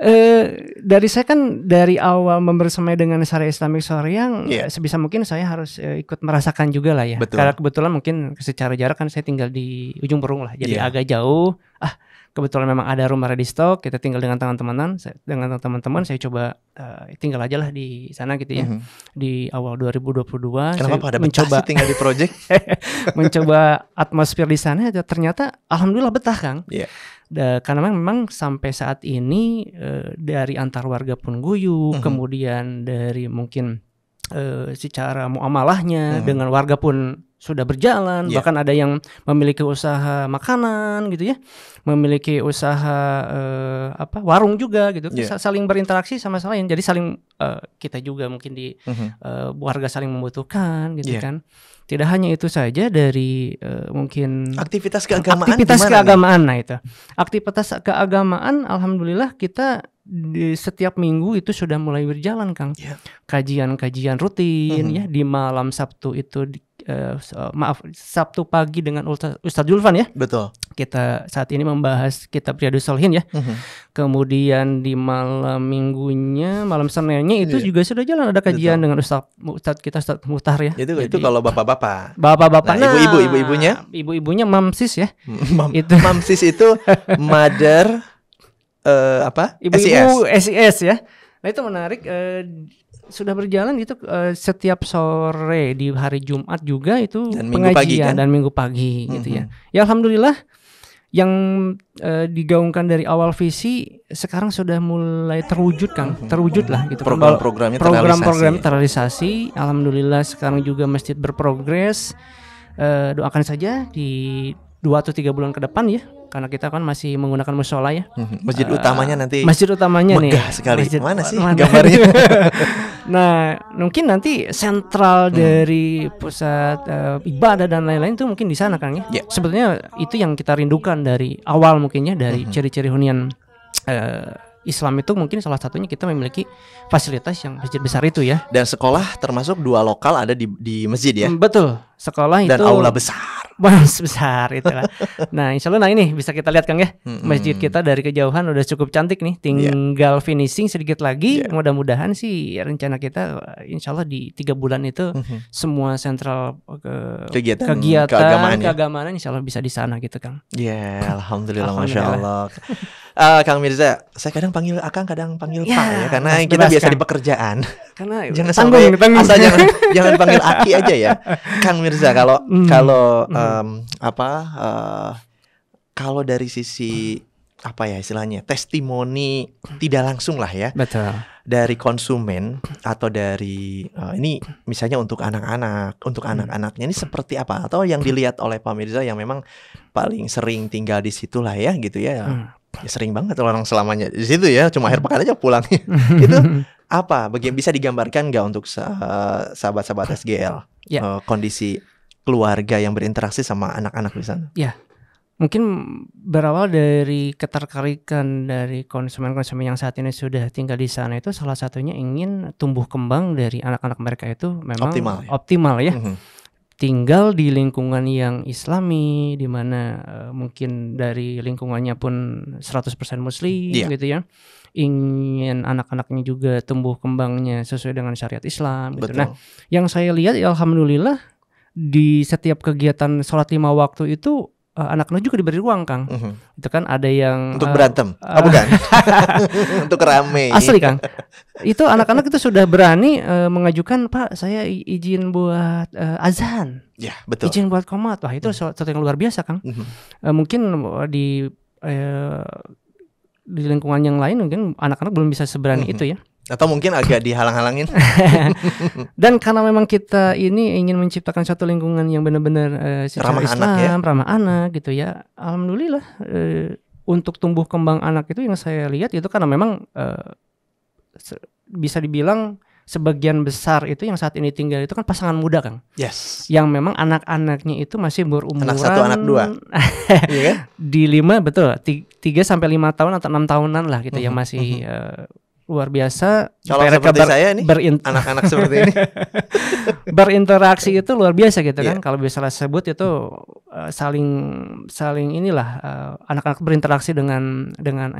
[SPEAKER 2] eh, dari saya kan dari awal membersamai dengan Syariah Islamic yang yeah. Iya. sebisa mungkin saya harus eh, ikut merasakan juga lah ya. Betul. Karena kebetulan mungkin secara jarak kan saya tinggal di ujung Perung lah, jadi yeah. agak jauh. Ah, kebetulan memang ada rumah ready stock kita tinggal dengan teman-teman dengan teman-teman saya coba uh, tinggal aja lah di sana gitu ya mm -hmm. di awal 2022 kenapa saya pada mencoba tinggal di project mencoba atmosfer di sana ternyata alhamdulillah betah kang yeah. karena memang sampai saat ini uh, dari antar warga pun guyu mm -hmm. kemudian dari mungkin uh, secara muamalahnya mm -hmm. dengan warga pun sudah berjalan, yeah. bahkan ada yang memiliki usaha makanan gitu ya, memiliki usaha uh, apa warung juga gitu, yeah. saling berinteraksi sama sama lain, jadi saling uh, kita juga mungkin di mm-hmm. uh, warga saling membutuhkan gitu yeah. kan. Tidak hanya itu saja dari uh, mungkin aktivitas keagamaan, aktivitas keagamaan nah itu, aktivitas keagamaan, alhamdulillah kita di setiap minggu itu sudah mulai berjalan Kang. Iya. Kajian-kajian rutin mm-hmm. ya di malam Sabtu itu di, uh, maaf Sabtu pagi dengan Ustadz Julvan ya. Betul. Kita saat ini membahas kitab Riyadus Solihin ya. Mm -hmm. Kemudian di malam minggunya, malam Seninnya itu yeah. juga sudah jalan ada kajian Betul. dengan Ustadz Ustadz kita Ustadz Mutar ya. Itu Jadi, itu kalau bapak-bapak. Bapak-bapak. Nah, ibu-ibu nah, ibu-ibunya? Ibu-ibunya mamsis ya. Mam, itu mamsis itu mother uh, apa? Ibu-ibu SIS. SIS ya. Nah itu menarik. Uh, sudah berjalan itu uh, eh, setiap sore di hari Jumat juga itu dan pengajian pagi, kan? dan minggu pagi mm -hmm. gitu ya. Mm-hmm. Ya alhamdulillah yang uh, digaungkan dari awal visi sekarang sudah mulai terwujud Kang, mm-hmm. terwujud lah gitu. Program-programnya program-program terrealisasi. Alhamdulillah sekarang juga masjid berprogres. Uh, doakan saja di dua atau tiga bulan ke depan ya karena kita kan masih menggunakan musola ya. Mhm. Masjid uh, utamanya nanti. Masjid utamanya megah nih. Megah sekali. Masjid, mana sih mana? gambarnya? nah, mungkin nanti sentral hmm. dari pusat uh, ibadah dan lain-lain itu mungkin di sana kan ya. Yeah. Sebetulnya itu yang kita rindukan dari awal mungkinnya dari mhm. ciri-ciri hunian uh, Islam itu mungkin salah satunya kita memiliki fasilitas yang masjid besar itu ya.
[SPEAKER 1] Dan sekolah termasuk dua lokal ada di di masjid ya. Hmm,
[SPEAKER 2] betul. Sekolah itu Dan aula besar bonus besar gitu lah. nah, insya Allah nah ini bisa kita lihat Kang ya. Masjid kita dari kejauhan udah cukup cantik nih. Iya. Tinggal yeah. finishing sedikit lagi. Yeah. Mudah-mudahan sih rencana kita eh, insya Allah di tiga bulan itu mm-hmm. semua sentral ke, eh, kegiatan, kegiatan keagamaan, keagamaan insya Allah bisa di sana gitu Kang.
[SPEAKER 1] Ya yeah, alhamdulillah, alhamdulillah masya Allah. uh, Kang Mirza, saya kadang panggil Akang, kadang panggil yeah. Pak ya, karena mas, kita biasa di pekerjaan. Karena jangan tanggung, sampai tanggung. asal jangan jangan panggil Aki aja ya, Kang Mirza. Kalau mm. kalau um, apa uh, kalau dari sisi apa ya istilahnya testimoni tidak langsung lah ya Betul. dari konsumen atau dari uh, ini misalnya untuk anak-anak untuk hmm. anak-anaknya ini seperti apa atau yang dilihat oleh Pak Mirza yang memang paling sering tinggal di situ lah ya gitu ya hmm ya sering banget orang selamanya di situ ya cuma akhir pekan aja pulang. itu apa bagi bisa digambarkan nggak untuk sahabat-sahabat SGL yeah. Ya. uh, kondisi keluarga yang berinteraksi sama anak-anak di sana
[SPEAKER 2] ya mungkin berawal dari ketertarikan dari konsumen-konsumen yang saat ini sudah tinggal di sana itu salah satunya ingin tumbuh kembang dari anak-anak mereka itu memang optimal ya, optimal, ya. Mm -hmm tinggal di lingkungan yang islami di mana uh, mungkin dari lingkungannya pun 100% muslim yeah. gitu ya ingin anak-anaknya juga tumbuh kembangnya sesuai dengan syariat Islam gitu. Betul. Nah, yang saya lihat ya alhamdulillah di setiap kegiatan sholat lima waktu itu uh, anak anak juga diberi ruang Kang. uh-huh. Itu kan ada yang untuk uh, berantem, uh, oh, bukan? untuk rame. Asli Kang. Itu anak-anak itu sudah berani uh, mengajukan Pak, saya izin buat uh, azan. Ya betul. Izin buat komat, wah itu mhm. sesuatu yang luar biasa Kang. uh-huh. uh, mungkin di uh, di lingkungan yang lain mungkin anak-anak belum bisa seberani mm -hmm. itu ya atau mungkin agak dihalang-halangin dan karena memang kita ini ingin menciptakan satu lingkungan yang benar-benar uh, ramah Islam, anak ya ramah anak gitu ya alhamdulillah uh, untuk tumbuh kembang anak itu yang saya lihat itu karena memang uh, bisa dibilang sebagian besar itu yang saat ini tinggal itu kan pasangan muda kan yes yang memang anak-anaknya itu masih berumuran anak satu anak dua iya kan? di lima betul tiga sampai lima tahun atau enam tahunan lah gitu ya, mm -hmm. yang masih mhm luar biasa. Kalau seperti ber, saya nih, anak-anak seperti ini. berinteraksi itu luar biasa gitu yeah. kan. Iya. Kalau bisa saya sebut itu uh, saling saling inilah eh, anak-anak uh, berinteraksi dengan dengan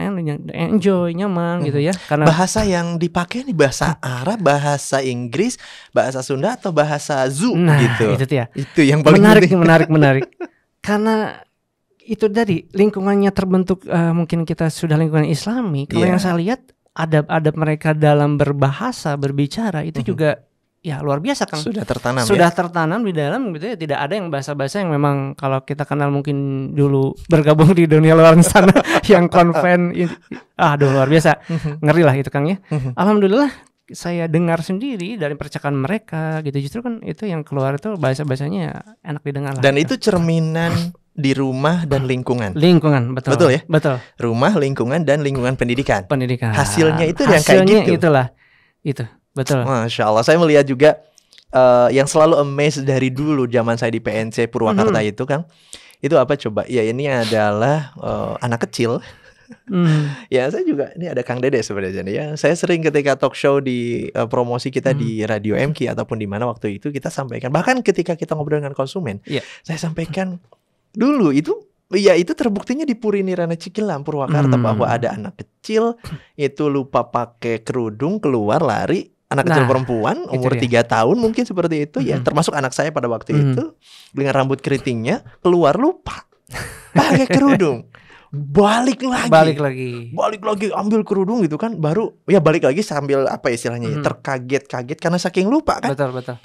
[SPEAKER 2] enjoy, nyaman hmm. gitu ya. Karena bahasa yang
[SPEAKER 1] dipakai nih bahasa hmm. Arab, bahasa Inggris, bahasa Sunda atau bahasa Zoo nah, gitu. itu
[SPEAKER 2] ya. Itu yang paling menarik, penting. menarik, menarik. Karena itu dari lingkungannya terbentuk uh, mungkin kita sudah lingkungan Islami. Kalau yeah. yang saya lihat adab-adab mereka dalam berbahasa, berbicara itu mm -hmm. juga ya luar biasa kan sudah tertanam sudah ya? tertanam di dalam gitu ya tidak ada yang bahasa-bahasa yang memang kalau kita kenal mungkin dulu bergabung di dunia luar sana yang konven ah aduh luar biasa mhm. ngeri lah itu Kang ya mhm. alhamdulillah saya dengar sendiri dari percakapan mereka gitu justru kan itu yang keluar itu bahasa-bahasanya enak didengar lah dan gitu. itu cerminan di rumah dan lingkungan. Lingkungan, betul. Betul ya? Betul.
[SPEAKER 1] Rumah, lingkungan dan lingkungan pendidikan. Pendidikan. Hasilnya itu Hasilnya yang kayak gitu. Hasilnya
[SPEAKER 2] itulah. Itu, betul.
[SPEAKER 1] Masya Allah, saya melihat juga uh, yang selalu amazed dari dulu zaman saya di PNC Purwakarta -hmm. itu, Kang. Itu apa coba? Ya ini adalah uh, anak kecil. Hmm. ya saya juga ini ada Kang Dede sebenarnya ya saya sering ketika talk show di uh, promosi kita hmm. di radio MK ataupun di mana waktu itu kita sampaikan bahkan ketika kita ngobrol dengan konsumen yeah. saya sampaikan dulu itu Iya itu terbuktinya di Puri Rana Cikilam Purwakarta hmm. bahwa ada anak kecil itu lupa pakai kerudung keluar lari anak nah, kecil perempuan umur tiga tahun mungkin seperti itu ya. hmm. ya termasuk anak saya pada waktu hmm. itu dengan rambut keritingnya keluar lupa pakai kerudung balik lagi balik lagi balik lagi ambil kerudung gitu kan baru ya balik lagi sambil apa istilahnya ya, hmm. ya terkaget-kaget karena saking lupa kan betul betul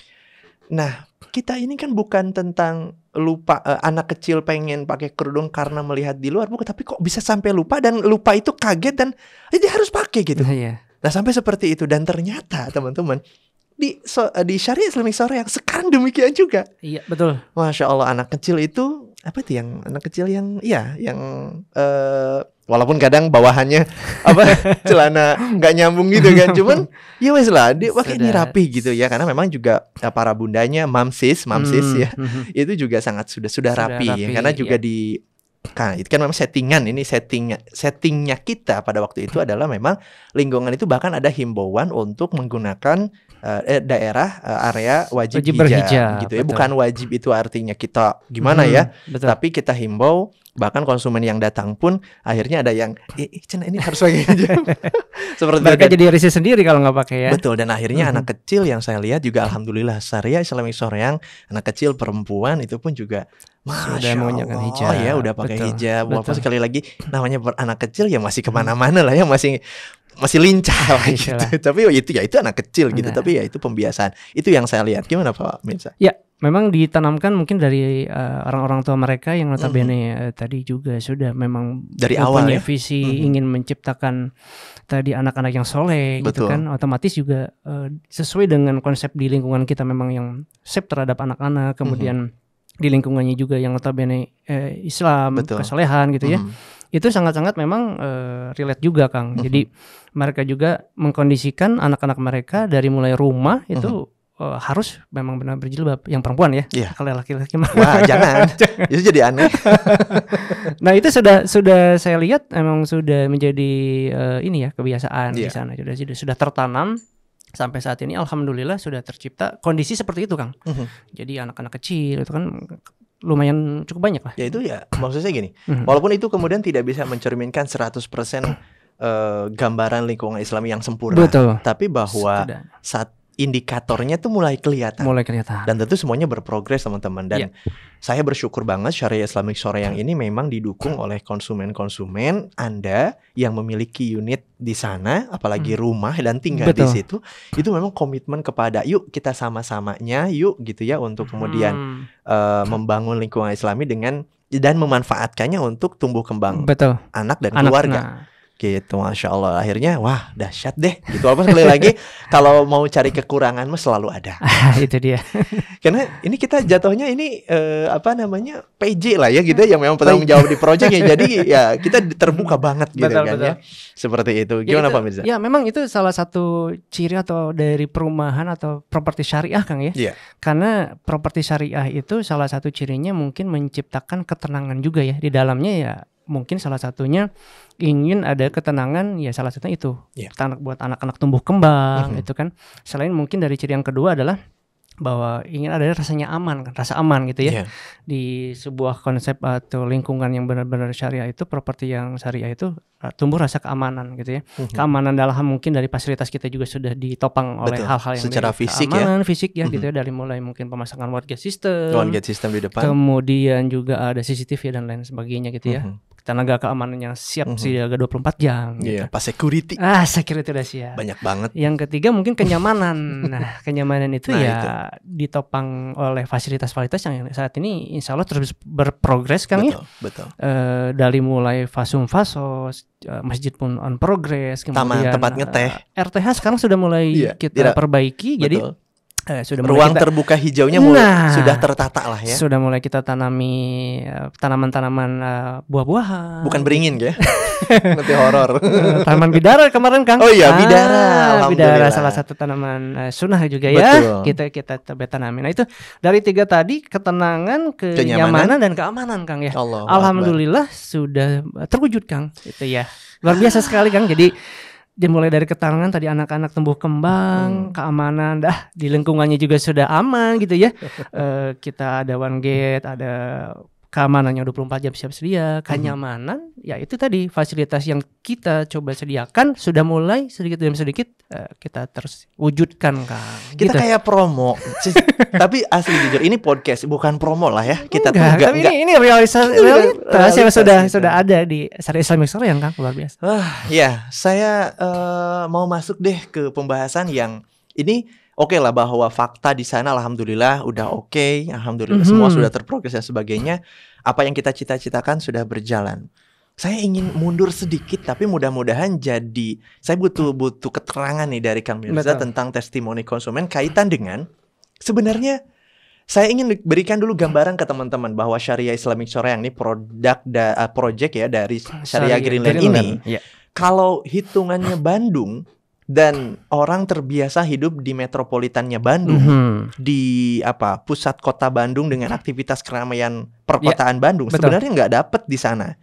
[SPEAKER 1] Nah, kita ini kan bukan tentang lupa uh, anak kecil pengen pakai kerudung karena melihat di luar bukan tapi kok bisa sampai lupa dan lupa itu kaget dan eh, dia harus pakai gitu. Nah, iya. nah sampai seperti itu dan ternyata teman-teman di so, eh, di syariat Islamic sore yang sekarang demikian juga. Iya betul. Masya Allah anak kecil itu apa itu yang anak kecil yang ya yang uh, walaupun kadang bawahannya apa celana nggak nyambung gitu kan cuman ya wes lah dia pakai ini rapi gitu ya karena memang juga ya, para bundanya mamsis mamsis hmm. ya hmm, hmm. itu juga sangat sudah sudah, sudah rapi, rapi ya karena juga ya. di kan itu kan memang settingan ini settingnya settingnya kita pada waktu itu adalah memang lingkungan itu bahkan ada himbauan untuk menggunakan uh, eh, daerah uh, area wajib, wajib hijab, berhijab gitu ya. Betul. Bukan wajib itu artinya kita gimana hmm, ya, betul. tapi kita himbau bahkan konsumen yang datang pun akhirnya ada yang eh, eh cina ini harus pakai hijab. Seperti mereka jadi risih sendiri kalau nggak pakai ya. Betul dan akhirnya hmm. anak kecil yang saya lihat juga alhamdulillah syariah Islamic yang anak kecil perempuan itu pun juga sudah sudah menggunakan hijab. ya udah pakai betul, hijab. Walaupun sekali lagi namanya anak kecil ya masih kemana-mana lah ya masih masih lincah ah, lah gitu. tapi oh, itu ya itu anak kecil gitu, tapi ya itu pembiasaan. Itu yang saya lihat. Gimana Pak Mirza?
[SPEAKER 2] Ya, memang ditanamkan mungkin dari uh, orang-orang tua mereka yang notabene mm-hmm. uh, tadi juga sudah memang dari awal punya ya? visi mm-hmm. ingin menciptakan tadi anak-anak yang soleh gitu Betul. gitu kan otomatis juga uh, sesuai dengan konsep di lingkungan kita memang yang safe terhadap anak-anak kemudian mm-hmm. di lingkungannya juga yang notabene uh, Islam Betul. kesolehan gitu mm-hmm. ya itu sangat-sangat memang uh, relate juga Kang. Uh-huh. Jadi mereka juga mengkondisikan anak-anak mereka dari mulai rumah itu uh-huh uh, harus memang benar berjilbab yang perempuan ya yeah. kalau laki-laki mah jangan, itu jadi aneh nah itu sudah sudah saya lihat emang sudah menjadi uh, ini ya kebiasaan yeah. di iya. sana sudah sudah sudah tertanam sampai saat ini alhamdulillah sudah tercipta kondisi seperti itu kang Uh-huh. jadi anak-anak kecil itu kan lumayan cukup banyak lah. Ya itu ya maksud saya gini, hmm. walaupun itu
[SPEAKER 1] kemudian tidak bisa mencerminkan 100% uh, eh, gambaran lingkungan Islam yang sempurna, Betul. tapi bahwa Sudah. saat indikatornya tuh mulai kelihatan. Mulai kelihatan. Dan tentu semuanya berprogres teman-teman. Dan yeah. saya bersyukur banget Syariah Islamic sore yang ini memang didukung oleh konsumen-konsumen Anda yang memiliki unit di sana, apalagi hmm. rumah dan tinggal Betul. di situ. Itu memang komitmen kepada yuk kita sama-samanya yuk gitu ya untuk kemudian uh, membangun lingkungan Islami dengan dan memanfaatkannya untuk tumbuh kembang Betul. anak dan anak, keluarga. Nah gitu masya Allah akhirnya wah dahsyat deh gitu apa sekali lagi kalau mau cari kekurangan mah selalu ada itu dia karena ini kita jatuhnya ini uh, apa namanya PJ lah ya gitu ya, yang memang bertanggung jawab di project ya jadi ya kita terbuka banget gitu betul, kan ya. betul. ya seperti itu ya, gimana ya, Pak Mirza? Ya
[SPEAKER 2] memang itu salah satu ciri atau dari perumahan atau properti syariah Kang ya yeah. karena properti syariah itu salah satu cirinya mungkin menciptakan ketenangan juga ya di dalamnya ya mungkin salah satunya ingin ada ketenangan ya salah satunya itu yeah. anak buat anak-anak tumbuh kembang mm -hmm. itu kan selain mungkin dari ciri yang kedua adalah bahwa ingin ada rasanya aman kan rasa aman gitu ya yeah. di sebuah konsep atau lingkungan yang benar-benar syariah itu properti yang syariah itu eh, tumbuh rasa keamanan gitu ya mm-hmm. keamanan dalam mungkin dari fasilitas kita juga sudah ditopang oleh hal-hal yang secara dari fisik ya. keamanan ya. fisik ya gitu mm-hmm. gitu ya dari mulai mungkin pemasangan warga sistem system di depan kemudian juga ada CCTV dan lain sebagainya gitu ya. mm-hmm. ya tenaga keamanan yang siap mm-hmm. siaga 24 jam. Iya, yeah, gitu. pas security. Ah, security udah siap. Banyak banget. Yang ketiga mungkin kenyamanan. nah, kenyamanan itu nah, ya itu. ditopang oleh fasilitas-fasilitas yang saat ini insya Allah terus berprogres kan betul, ya. Betul, e, dari mulai fasum fasos, eh, masjid pun on progress, kemudian Taman tempat ngeteh. RTH eh, sekarang sudah mulai yeah, kita tidak, perbaiki. Betul. Jadi eh, sudah ruang kita, terbuka hijaunya mulai, nah, sudah tertata lah ya. Sudah mulai kita tanami eh, tanaman-tanaman uh, buah-buahan. Bukan beringin ya. Nanti horor. Eh, tanaman bidara kemarin Kang. Oh iya, bidara. Ah, bidara salah satu tanaman uh, sunnah juga ya. Betul. ya. Kita kita tanami Nah, itu dari tiga tadi ketenangan, kenyamanan dan keamanan Kang ya. Allah Alhamdulillah Allah. sudah terwujud Kang. Itu ya. Luar biasa sekali Kang. Jadi dimulai dari ketangan tadi anak-anak tumbuh kembang, hmm. keamanan, dah di lingkungannya juga sudah aman gitu ya. uh, kita ada one gate, ada keamanannya 24 jam siap sedia, mhm. kenyamanan, hmm. ya itu tadi fasilitas yang kita coba sediakan sudah mulai sedikit demi sedikit uh, kita terus wujudkan kan. Kita gitu. kayak promo, tapi asli jujur ini
[SPEAKER 1] podcast bukan promo lah ya. Kita enggak, tuh enggak, tapi enggak. ini
[SPEAKER 2] ini realisasi realitas, realitas yang sudah gitu. sudah ada di Sari Islamic Store yang kan luar biasa. Wah, uh,
[SPEAKER 1] ya, saya uh, mau masuk deh ke pembahasan yang ini oke okay lah bahwa fakta di sana alhamdulillah udah oke, okay, alhamdulillah mm -hmm. semua mhm. sudah terprogres dan sebagainya. Apa yang kita cita-citakan sudah berjalan. Saya ingin mundur sedikit tapi mudah-mudahan jadi saya butuh butuh keterangan nih dari Kang Mirza tentang testimoni konsumen kaitan dengan sebenarnya saya ingin berikan dulu gambaran ke teman-teman bahwa Syariah Islamic yang ini produk da, eh, project ya dari Syariah, Syariah Greenland, ini. Yeah. Kalau hitungannya Bandung dan orang terbiasa hidup di metropolitannya Bandung mm -hmm. di apa pusat kota Bandung dengan aktivitas keramaian perkotaan yeah, Bandung betul. sebenarnya nggak dapet di sana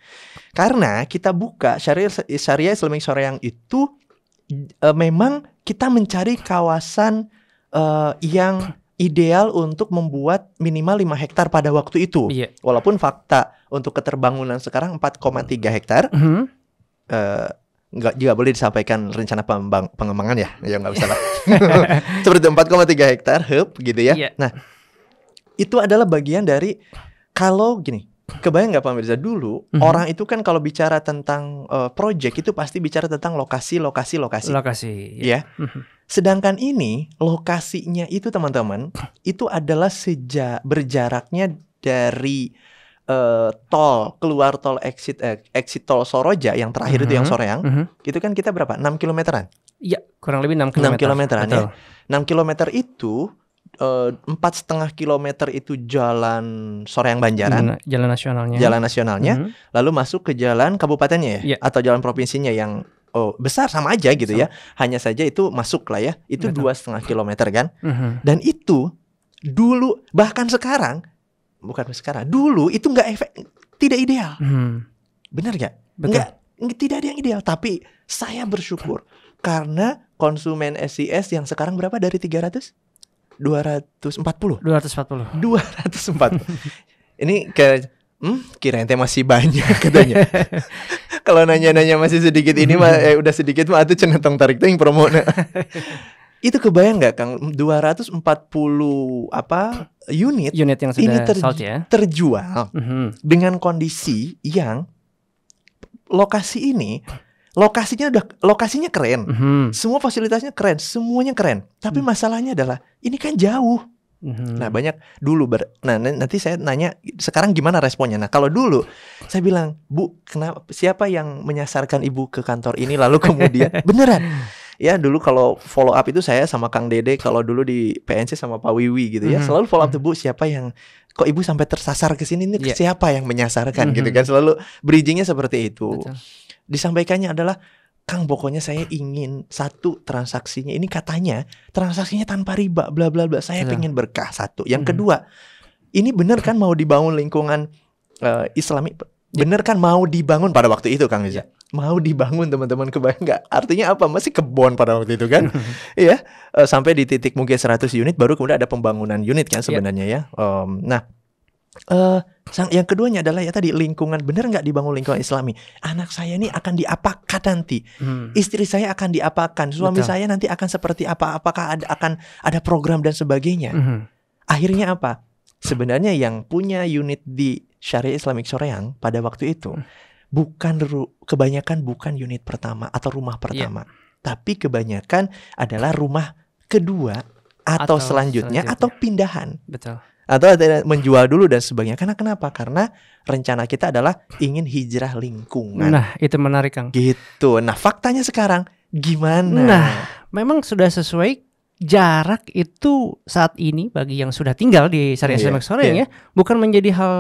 [SPEAKER 1] karena kita buka syariah syariah Islamic yang itu e, memang kita mencari kawasan e, yang ideal untuk membuat minimal 5 hektar pada waktu itu yeah. walaupun fakta untuk keterbangunan sekarang 4,3 hektar mm -hmm. E, nggak juga boleh disampaikan rencana pengembang, pengembangan ya ya nggak bisa lah seperti tiga hektar hub gitu ya yeah. nah itu adalah bagian dari kalau gini kebayang nggak pemirsa dulu mm -hmm. orang itu kan kalau bicara tentang uh, project itu pasti bicara tentang lokasi lokasi lokasi lokasi iya. ya, yeah. Mm -hmm. sedangkan ini lokasinya itu teman-teman itu adalah sejak berjaraknya dari Eh, tol keluar tol exit eh, exit tol Soroja yang terakhir mm -hmm. itu yang mm-hmm. Soreang, mm -hmm. itu kan kita berapa? 6 kilometeran.
[SPEAKER 2] Iya, kurang lebih 6 km. 6 kilometeran ya.
[SPEAKER 1] 6 kilometer itu eh, empat setengah kilometer itu jalan Soreang Banjaran,
[SPEAKER 2] jalan nasionalnya, jalan nasionalnya, mm -hmm.
[SPEAKER 1] lalu masuk ke jalan kabupatennya ya, yeah. atau jalan provinsinya yang oh besar sama aja gitu so. ya, hanya saja itu masuk lah ya, itu dua setengah kilometer kan, mm -hmm. dan itu dulu bahkan sekarang bukan sekarang dulu itu nggak efek tidak ideal hmm. benar nggak nggak tidak ada yang ideal tapi saya bersyukur karena konsumen SIS yang sekarang berapa dari 300 240 240 240 ini ke hmm, kira ente masih banyak katanya kalau nanya-nanya masih sedikit ini mah eh, udah sedikit mah itu cenetong tarik yang promo Itu kebayang nggak Kang 240 apa unit unit yang sudah ini ter, sold ya? terjual mm -hmm. dengan kondisi yang lokasi ini lokasinya udah lokasinya keren. Mm -hmm. Semua fasilitasnya keren, semuanya keren. Tapi mm. masalahnya adalah ini kan jauh. Mhm. Nah, banyak dulu ber Nah, nanti saya nanya sekarang gimana responnya. Nah, kalau dulu saya bilang, "Bu, kenapa siapa yang menyasarkan Ibu ke kantor ini?" Lalu kemudian beneran ya dulu kalau follow up itu saya sama Kang Dede kalau dulu di PNC sama Pak Wiwi gitu ya hmm selalu follow up tuh mhm. Bu siapa yang kok ibu sampai tersasar ke sini ini yeah. siapa yang menyasarkan hmm gitu mhm. kan selalu bridgingnya seperti itu Betul. disampaikannya adalah Kang pokoknya saya ingin satu transaksinya ini katanya transaksinya tanpa riba bla bla bla saya ingin iya. pengen berkah satu yang hmm kedua ini benar kan mau dibangun lingkungan uh, islami bener kan mau dibangun pada waktu itu Kang Riza iya mau dibangun teman-teman kebayang nggak? Artinya apa? Masih kebon pada waktu itu kan? Iya, uh, sampai di titik mungkin 100 unit baru kemudian ada pembangunan unit kan iya. sebenarnya yeah. ya. Um, nah, uh, sang yang keduanya adalah ya tadi lingkungan benar nggak dibangun lingkungan Islami. Anak saya ini akan diapakan nanti? Hmm. Istri saya akan diapakan? Suami Betul. saya nanti akan seperti apa? Apakah ada akan ada program dan sebagainya? Hmm. Akhirnya apa? Sebenarnya yang punya unit di Syariah Islamic Soreang pada waktu itu hmm bukan kebanyakan bukan unit pertama atau rumah iya. pertama, yeah. tapi kebanyakan adalah rumah kedua atau, atau selanjutnya, selanjutnya atau pindahan. Betul. Atau menjual dulu dan sebagainya. Karena kenapa? Karena rencana kita adalah ingin hijrah lingkungan.
[SPEAKER 2] Nah, itu menarik, Kang. Gitu. Nah, faktanya sekarang gimana? Nah, memang sudah sesuai jarak itu saat ini bagi yang sudah tinggal di Syariah yeah, Islamic Sore yeah. ya, bukan menjadi hal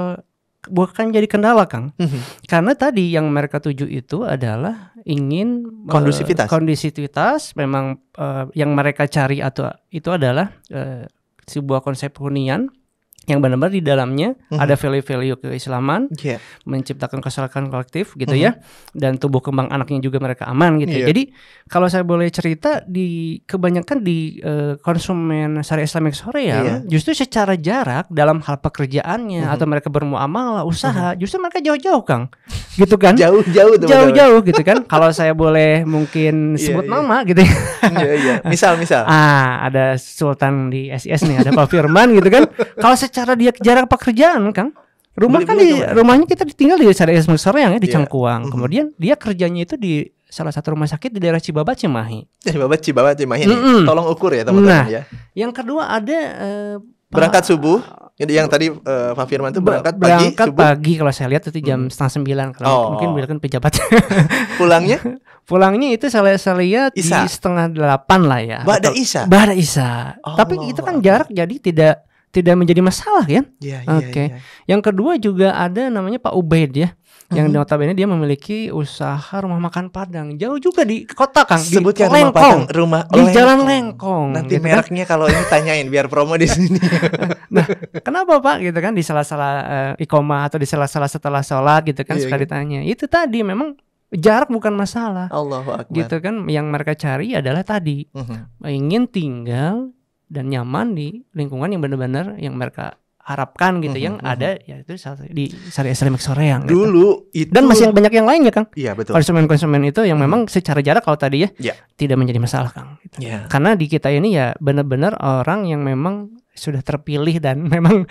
[SPEAKER 2] bukan kan jadi kendala Kang. Mm -hmm. Karena tadi yang mereka tuju itu adalah ingin eh, kondusivitas. Uh, kondusivitas memang uh, yang mereka cari atau itu adalah uh, sebuah konsep hunian yang benar-benar di dalamnya mm-hmm. ada value-value keislaman, yeah. menciptakan kesalahan kolektif gitu mm-hmm. ya, dan tubuh kembang anaknya juga mereka aman gitu. Yeah. Iya. Jadi kalau saya boleh cerita di kebanyakan di uh, konsumen syariah sore ya yeah. justru secara jarak dalam hal pekerjaannya mm-hmm. atau mereka bermuamalah mhm. usaha, mm-hmm. justru mereka jauh-jauh kang, gitu kan? Jauh-jauh, jauh-jauh gitu kan? kalau saya boleh mungkin iya, sebut yeah, nama gitu. ya. yeah, yeah. Misal, misal. Ah, ada Sultan di SIS nih, ada Pak Firman gitu kan? Kalau cara dia jarang pekerjaan kan rumah kan di ya. rumahnya kita ditinggal di daerah Ismail Soreang ya di iya. Cangkuang. Mhm. Kemudian dia kerjanya itu di salah satu rumah sakit di daerah Cibabat Cimahi. Cibabat Cibabat Cimahi Tolong ukur ya teman-teman nah, ya. Yang kedua ada uh, berangkat subuh. Jadi
[SPEAKER 1] yang tadi uh, Pak Firman itu berangkat, berangkat pagi. Berangkat
[SPEAKER 2] pagi kalau saya lihat itu jam hmm. setengah sembilan kalau oh. mungkin pejabat. Pulangnya? Pulangnya itu saya saya lihat di setengah delapan lah ya. Bada Isa, Bada Isa, Oh, Tapi itu kan jarak jadi tidak tidak menjadi masalah kan? yeah, iya, Oke. Okay. Yeah, yeah. Yang kedua juga ada namanya Pak Ubaid ya. Yang mm-hmm. notabene dia memiliki usaha rumah makan Padang. Jauh juga di kota Kang. Sebut di rumah Padang, rumah di Lengkong. Jalan Lengkong.
[SPEAKER 1] Nanti gitu kan. mereknya kan? kalau ini tanyain biar promo di sini.
[SPEAKER 2] nah, kenapa Pak gitu kan di salah-salah eh, uh, ikoma atau di salah-salah setelah sholat gitu kan yeah, suka gitu. ditanya. Itu tadi memang jarak bukan masalah. Allah Akbar. Gitu kan yang mereka cari adalah tadi mm-hmm. ingin tinggal dan nyaman di lingkungan yang benar-benar yang mereka harapkan gitu mm -hmm. yang mhm. ada ya itu di Sari Islamic sore yang gitu. dulu itu dan masih banyak yang lain ya Kang iya betul konsumen-konsumen itu yang memang mhm. secara jarak kalau tadi ya yeah. tidak menjadi masalah Kang gitu. yeah. karena di kita ini ya benar-benar orang yang memang sudah terpilih dan memang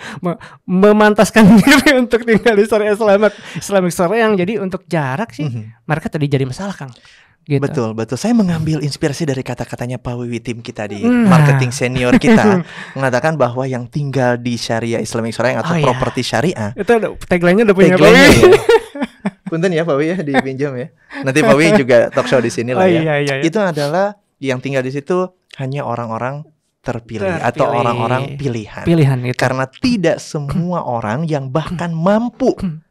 [SPEAKER 2] memantaskan diri untuk tinggal di Sari Islamic Islamic yang jadi untuk jarak sih mm -hmm.
[SPEAKER 1] mereka tadi jadi masalah Kang Gitu. Betul, betul. Saya mengambil inspirasi dari kata-katanya Pak Wiwi tim kita di hmm. nah. marketing senior kita mengatakan bahwa yang tinggal di Syariah Islamic Syariah atau oh, iya. properti iya. syariah.
[SPEAKER 2] Itu tagline-nya udah punya tagline Pak iya.
[SPEAKER 1] Punten ya Pak Wiwi ya dipinjam ya. Nanti Pak Wiwi juga talk show di sini lah oh, ya. Iya, iya, iya. Itu adalah yang tinggal di situ hanya orang-orang terpilih, terpilih atau orang-orang pilihan. Pilihan itu. Karena tidak semua orang yang bahkan mampu hmm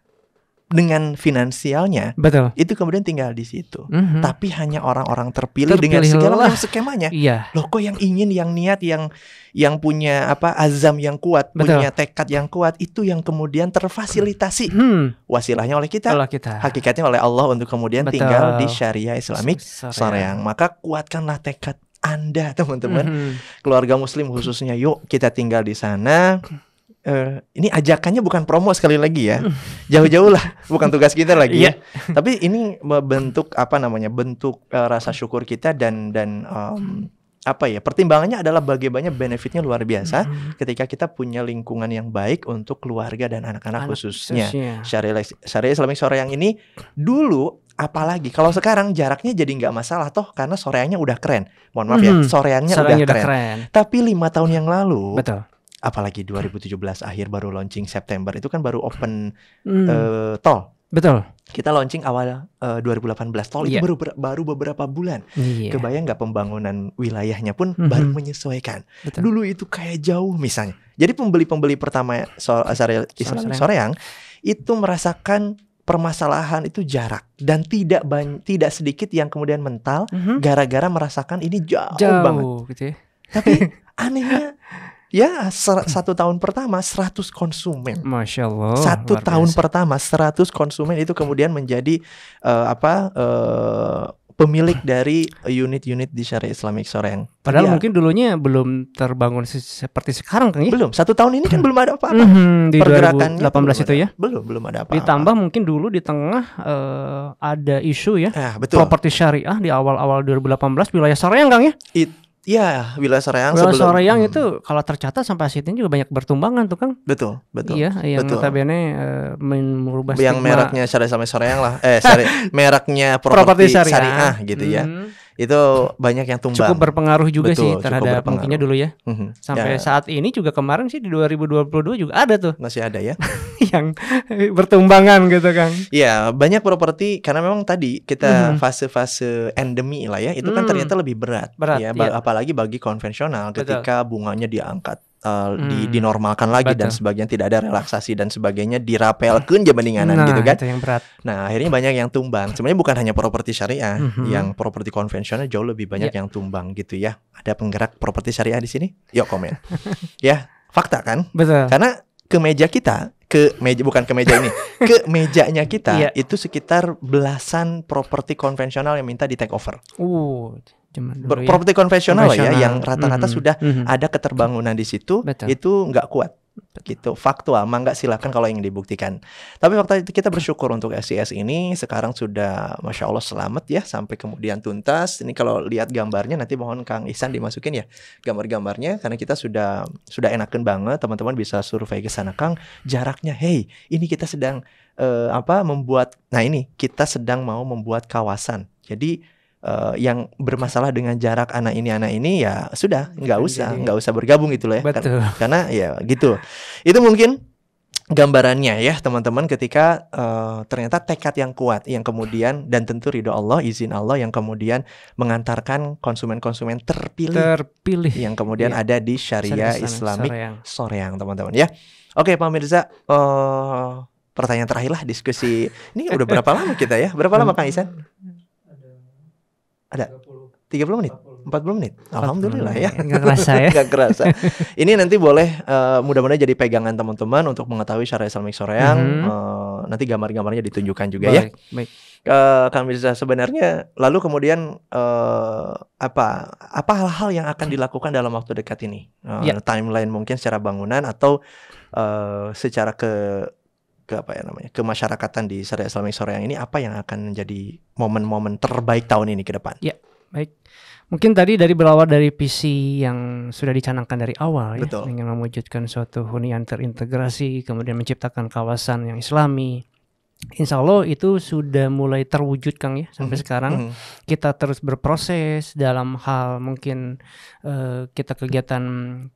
[SPEAKER 1] dengan finansialnya betul itu kemudian tinggal di situ mm -hmm. tapi hanya orang-orang terpilih, terpilih dengan segala macam skemanya iya. loh kok yang ingin yang niat yang yang punya apa azam yang kuat betul. punya tekad yang kuat itu yang kemudian terfasilitasi hmm. wasilahnya oleh kita oleh kita hakikatnya oleh Allah untuk kemudian betul. tinggal di syariah Islamik yang. maka kuatkanlah tekad anda teman-teman mm -hmm. keluarga muslim khususnya yuk kita tinggal di sana Uh, ini ajakannya bukan promo sekali lagi ya, jauh-jauh lah, bukan tugas kita lagi iya. ya. Tapi ini bentuk apa namanya, bentuk uh, rasa syukur kita dan dan um, apa ya pertimbangannya adalah bagaimana benefitnya luar biasa mm-hmm. ketika kita punya lingkungan yang baik untuk keluarga dan anak-anak Anak khususnya. syariah Syariah Islamic sore yang ini dulu apalagi kalau sekarang jaraknya jadi nggak masalah toh karena soreangnya udah keren. Mohon maaf ya, mm-hmm. ya, soreangnya, udah, udah keren. keren. Tapi lima tahun yang lalu Betul apalagi 2017 akhir baru launching September itu kan baru open hmm. uh, tol. Betul. Kita launching awal uh, eh, 2018 tol yeah. itu iya. baru baru beberapa bulan. Yeah. Kebayang nggak pembangunan wilayahnya pun mm -hmm. baru menyesuaikan. Betul. Dulu itu kayak jauh misalnya. Jadi pembeli-pembeli pertama sore, eh, sore, Soreang itu merasakan permasalahan itu jarak dan tidak banyak, tidak sedikit yang kemudian mental mhm. gara-gara mm -hmm. merasakan ini jauh, jauh banget.
[SPEAKER 2] Gitu ya. Tapi
[SPEAKER 1] anehnya Ya, satu tahun pertama 100 konsumen.
[SPEAKER 2] Masya Allah. Satu tahun
[SPEAKER 1] biasa. pertama 100 konsumen itu kemudian menjadi uh, apa uh, pemilik dari unit-unit di Syariah Islamic Soreng. Padahal ya. mungkin
[SPEAKER 2] dulunya belum terbangun se seperti sekarang kan ya? Belum. Satu tahun ini kan belum ada apa-apa. Mm -hmm, di 2018 itu ya?
[SPEAKER 1] Belum, belum ada
[SPEAKER 2] apa-apa. Ditambah mungkin dulu di tengah uh, ada isu ya. Eh, betul. Properti syariah di awal-awal 2018 wilayah Soreng Kang ya? Itu Iya, wilayah Soreang yang. sebelum. Soreang hmm. itu kalau tercatat sampai saat ini juga banyak bertumbangan tuh, Kang. Betul, betul. Iya, yang betul. notabene uh, merubah Yang stigma. mereknya Sari sampai Soreang lah. Eh, Sari mereknya properti syariah. syariah gitu ya. hmm.
[SPEAKER 1] ya itu banyak yang tumbang. Cukup berpengaruh juga Betul, sih terhadap mungkinnya dulu ya. Mm-hmm. Sampai ya.
[SPEAKER 2] saat ini juga kemarin sih di 2022 juga ada tuh. Masih ada ya. yang bertumbangan gitu kan. Iya, banyak properti karena
[SPEAKER 1] memang tadi kita mm-hmm. fase-fase endemi lah ya, itu mm-hmm. kan mhm. ternyata lebih berat. berat ya, ya, apalagi bagi konvensional ketika Betul. bunganya diangkat uh, hmm. di, dinormalkan lagi Betul. dan sebagainya tidak ada relaksasi dan sebagainya dirapelkan aja mendinganan nah, gitu kan itu yang berat. nah akhirnya banyak yang tumbang sebenarnya bukan hanya properti syariah mm-hmm. yang properti konvensional jauh lebih banyak yeah. yang tumbang gitu ya ada penggerak properti syariah di sini yuk komen ya fakta kan Betul. karena ke meja kita ke meja bukan ke meja ini ke mejanya kita yeah. itu sekitar belasan properti konvensional yang minta di take over
[SPEAKER 2] uh Ya. properti ya. konvensional ya yang rata-rata mm -hmm. sudah
[SPEAKER 1] mm -hmm. ada keterbangunan di situ Betul. itu nggak kuat gitu faktual mangga silakan kalau ingin dibuktikan tapi waktu itu kita bersyukur untuk SCS ini sekarang sudah masya Allah selamat ya sampai kemudian tuntas ini kalau lihat gambarnya nanti mohon Kang Ihsan dimasukin ya gambar-gambarnya karena kita sudah sudah enakan banget teman-teman bisa survei ke sana Kang jaraknya hey ini kita sedang eh, apa membuat nah ini kita sedang mau membuat kawasan jadi Eh, yang bermasalah dengan jarak anak ini anak ini ya sudah hmm, nggak usah nggak usah bergabung gitu loh ya Betul. karena ya gitu itu mungkin gambarannya ya teman-teman ketika uh, ternyata tekad yang kuat yang kemudian dan tentu ridho Allah izin Allah yang kemudian mengantarkan konsumen-konsumen terpilih terpilih yang kemudian ya. ada di syariah Sari sore yang teman-teman ya oke Pak Mirza uh, pertanyaan terakhir lah diskusi ini udah berapa lama kita ya berapa lama Kang Isan ada? 30 menit? 40 menit? Alhamdulillah ya. Gak kerasa ya. Gak kerasa. Ini nanti boleh uh, mudah-mudahan jadi pegangan teman-teman untuk mengetahui syariah Islamic Soreang. Mm -hmm. uh, nanti gambar-gambarnya ditunjukkan juga baik, ya. Baik. Uh, Kang Mirza sebenarnya lalu kemudian uh, apa apa hal-hal yang akan dilakukan dalam waktu dekat ini? Uh, yeah. Timeline mungkin secara bangunan atau uh, secara ke ke apa ya namanya ke masyarakatan di Syariah Islamic sore yang ini apa yang akan menjadi momen-momen terbaik tahun ini ke depan?
[SPEAKER 2] Ya, baik. Mungkin tadi dari berawal dari visi yang sudah dicanangkan dari awal ya, Betul. ya, ingin mewujudkan suatu hunian terintegrasi, kemudian menciptakan kawasan yang islami, Insya Allah itu sudah mulai terwujud Kang ya sampai mm -hmm. sekarang mm -hmm. kita terus berproses dalam hal mungkin uh, kita kegiatan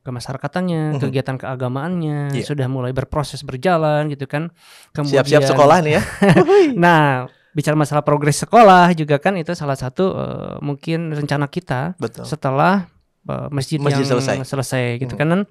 [SPEAKER 2] kemasyarakatannya, mm -hmm. kegiatan keagamaannya yeah. sudah mulai berproses berjalan gitu kan. Kemudian siap-siap sekolah nih ya. nah, bicara masalah progres sekolah juga kan itu salah satu uh, mungkin rencana kita Betul. setelah uh, masjid, masjid yang selesai, selesai gitu mm -hmm. kan.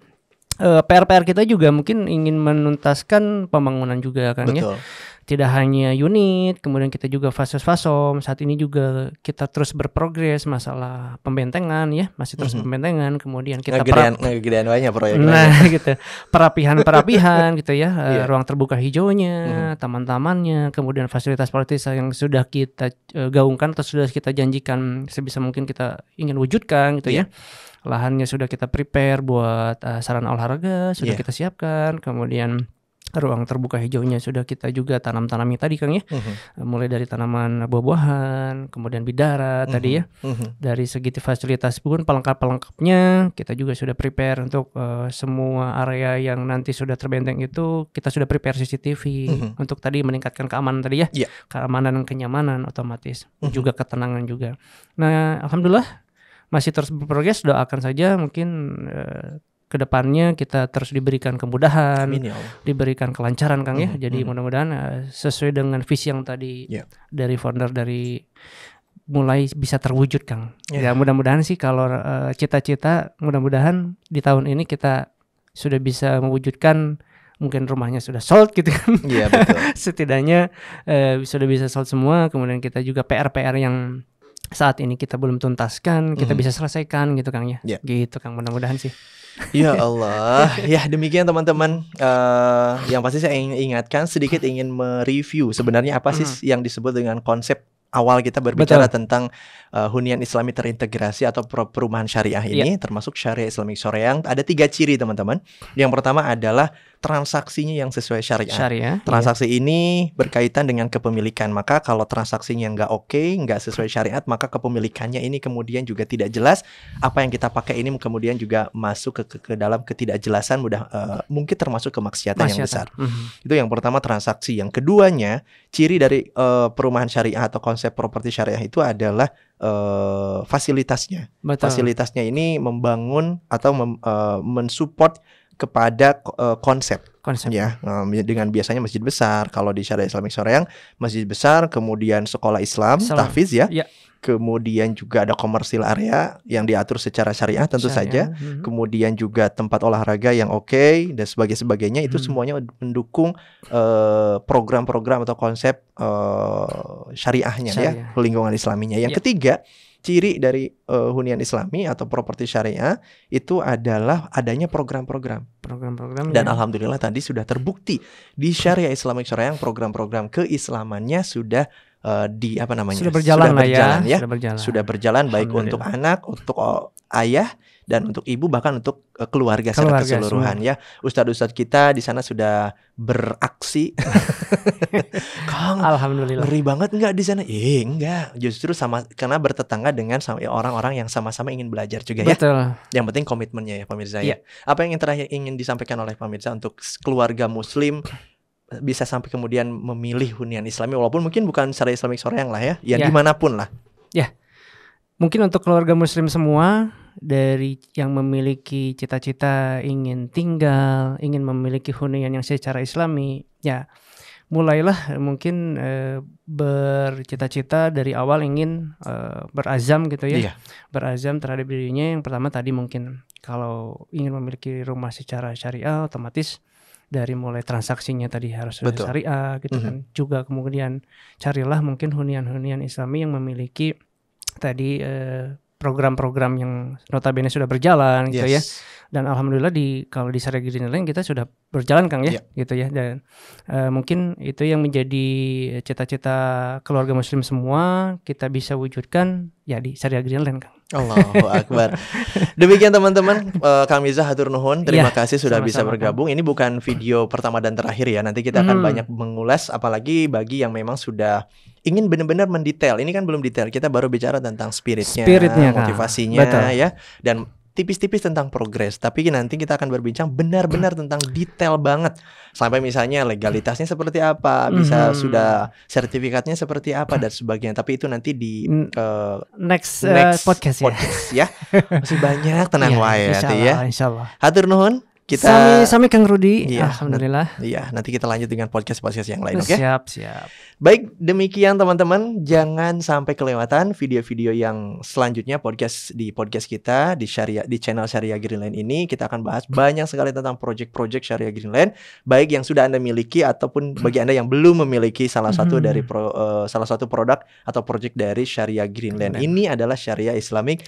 [SPEAKER 2] PR-PR PR kita juga mungkin ingin menuntaskan pembangunan juga kan ya. Betul. ya tidak hanya unit, kemudian kita juga fasos fasom. Saat ini juga kita terus berprogres masalah pembentengan ya, masih terus mm -hmm. pembentengan. Kemudian kita ngegedean, ngegedean banyak proyek. Nah, gitu. Perapihan-perapihan gitu ya, yeah. Iya. ruang terbuka hijaunya, mm -hmm. taman-tamannya, kemudian fasilitas politis yang sudah kita uh, gaungkan atau sudah kita janjikan sebisa mungkin kita ingin wujudkan gitu yeah. ya iya. lahannya sudah kita prepare buat uh, sarana olahraga sudah yeah. kita siapkan kemudian ruang terbuka hijaunya sudah kita juga tanam-tanami tadi Kang ya. uh Mulai dari tanaman buah-buahan, kemudian bidara uh tadi ya. uh Dari segi fasilitas pun pelengkap-pelengkapnya kita juga sudah prepare untuk uh, semua area yang nanti sudah terbenteng itu kita sudah prepare CCTV uh untuk tadi meningkatkan keamanan tadi ya. Yeah. Keamanan dan kenyamanan otomatis uh juga ketenangan juga. Nah, alhamdulillah masih terus berprogres doakan saja mungkin uh, kedepannya kita terus diberikan kemudahan, Amin ya Allah. diberikan kelancaran Kang ya. Hmm, Jadi mm. mudah-mudahan uh, sesuai dengan visi yang tadi yeah. dari founder dari mulai bisa terwujud Kang. Yeah. Ya mudah-mudahan sih kalau uh, cita-cita mudah-mudahan di tahun ini kita sudah bisa mewujudkan mungkin rumahnya sudah sold gitu kan. Iya yeah, betul. Setidaknya uh, sudah bisa sold semua, kemudian kita juga PR-PR yang saat ini kita belum tuntaskan, kita mm. bisa selesaikan gitu Kang ya. Yeah. Gitu Kang, mudah-mudahan sih. ya Allah. ya demikian teman-teman.
[SPEAKER 1] Uh, yang pasti saya ingin ingatkan sedikit ingin mereview sebenarnya apa sih mm. yang disebut dengan konsep awal kita berbicara Betul. tentang uh, hunian islami terintegrasi atau perumahan syariah ini yeah. termasuk syariah islamic soreang ada tiga ciri teman-teman yang pertama adalah transaksinya yang sesuai syariah. syariah transaksi iya. ini berkaitan dengan kepemilikan. Maka kalau transaksinya nggak oke, nggak sesuai syariat, maka kepemilikannya ini kemudian juga tidak jelas. Apa yang kita pakai ini kemudian juga masuk ke, ke, ke dalam ketidakjelasan, mudah uh, mungkin termasuk kemaksiatan Masyata. yang besar. Mm -hmm. Itu yang pertama transaksi. Yang keduanya ciri dari uh, perumahan syariah atau konsep properti syariah itu adalah uh, fasilitasnya. Betul. Fasilitasnya ini membangun atau mem, uh, mensupport kepada uh, konsep konsep ya um, dengan biasanya masjid besar kalau di syariah Islamic yang masjid besar kemudian sekolah Islam, Islam. tahfiz ya, ya kemudian juga ada komersil area yang diatur secara syariah tentu syariah. saja, hmm. kemudian juga tempat olahraga yang oke okay, dan sebagainya sebagainya itu hmm. semuanya mendukung eh, program-program uh, atau konsep uh, syariahnya ya, syariah. ya lingkungan islaminya. Yang ya. ketiga ciri dari uh, hunian Islami atau properti syariah itu adalah adanya program-program.
[SPEAKER 2] Program-program. Dan ya. alhamdulillah
[SPEAKER 1] tadi sudah terbukti di syariah Islamic syariah yang program-program keislamannya sudah uh, di apa namanya? Sudah berjalan, sudah berjalan, lah ya. ya. Sudah berjalan. Sudah berjalan baik untuk anak, untuk oh, ayah dan untuk ibu bahkan untuk keluarga, eh, keluarga secara keseluruhan semua. ya. Ustadz-ustadz kita di sana sudah beraksi. Kang, alhamdulillah. Ngeri banget nggak di sana? Iya enggak. Justru sama karena bertetangga dengan ya, orang-orang yang sama-sama ingin belajar juga ya. Betul. Yang penting komitmennya ya pemirsa ya. ya. Apa yang terakhir ingin disampaikan oleh pemirsa untuk keluarga muslim bisa sampai kemudian memilih hunian islami walaupun mungkin bukan secara Islamik sore yang lah ya, ya, ya. dimanapun
[SPEAKER 2] lah. Ya. Mungkin untuk keluarga muslim semua dari yang memiliki cita-cita ingin tinggal, ingin memiliki hunian yang secara islami, ya mulailah mungkin e, bercita-cita dari awal ingin e, berazam gitu ya. Iya. Berazam terhadap dirinya yang pertama tadi mungkin kalau ingin memiliki rumah secara syariah otomatis dari mulai transaksinya tadi harus Betul. syariah gitu mm -hmm. kan. Mhm. Juga kemudian carilah mungkin hunian-hunian islami yang memiliki tadi eh, program-program yang notabene sudah berjalan yes. gitu ya. Dan alhamdulillah di kalau di Sari Greenland kita sudah berjalan Kang ya yeah. gitu ya dan uh, mungkin itu yang menjadi cita-cita keluarga muslim semua kita bisa wujudkan ya di Sari Greenland Kang. Allahu akbar. Demikian teman-teman,
[SPEAKER 1] uh, Kang Miza hatur nuhun. Terima ya, kasih sudah sama-sama. bisa bergabung. Ini bukan video pertama dan terakhir ya. Nanti kita akan hmm. banyak mengulas apalagi bagi yang memang sudah ingin benar-benar mendetail. Ini kan belum detail. Kita baru bicara tentang spiritnya, spiritnya motivasinya Betul. ya dan tipis-tipis tentang progres, tapi nanti kita akan berbincang benar-benar tentang detail banget. Sampai misalnya legalitasnya seperti apa, bisa -hmm. sudah sertifikatnya seperti apa dan sebagainya. Tapi itu nanti di uh, next, uh, next podcast, ya. podcast ya. ya. Masih banyak tenang ya, wae ya. Insyaallah. Hatur nuhun. Kita Sami Sami Kang Rudi. Iya,
[SPEAKER 2] Alhamdulillah.
[SPEAKER 1] Iya, nanti kita lanjut dengan podcast-podcast yang lain, oke? Okay? Siap, siap. Baik, demikian teman-teman, jangan sampai kelewatan video-video yang selanjutnya podcast di podcast kita di Syariah di channel Syariah Greenland ini kita akan bahas banyak sekali tentang project-project Syariah Greenland, baik yang sudah Anda miliki ataupun bagi Anda yang belum memiliki salah satu hmm. dari pro, uh, salah satu produk atau project dari Syariah Greenland. Ini adalah Syariah Islamic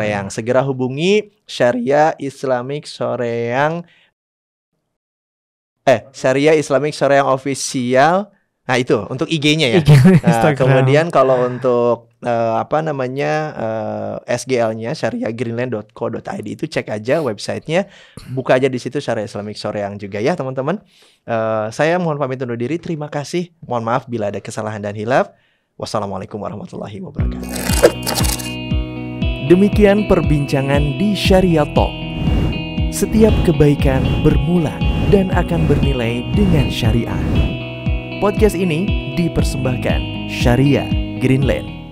[SPEAKER 1] yang Segera hubungi Syariah Islamic yang eh Syariah Islamic yang official. Nah, itu untuk IG-nya ya. IG, nah, kemudian kalau untuk uh, apa namanya uh, eh, SGL-nya syariahgreenland.co.id itu cek aja websitenya buka aja di situ syariah Islamic yang juga ya teman-teman uh, saya mohon pamit undur diri terima kasih mohon maaf bila ada kesalahan dan hilaf wassalamualaikum warahmatullahi wabarakatuh Demikian perbincangan di Syariah Talk. Setiap kebaikan bermula dan akan bernilai dengan syariah. Podcast ini dipersembahkan Syariah Greenland.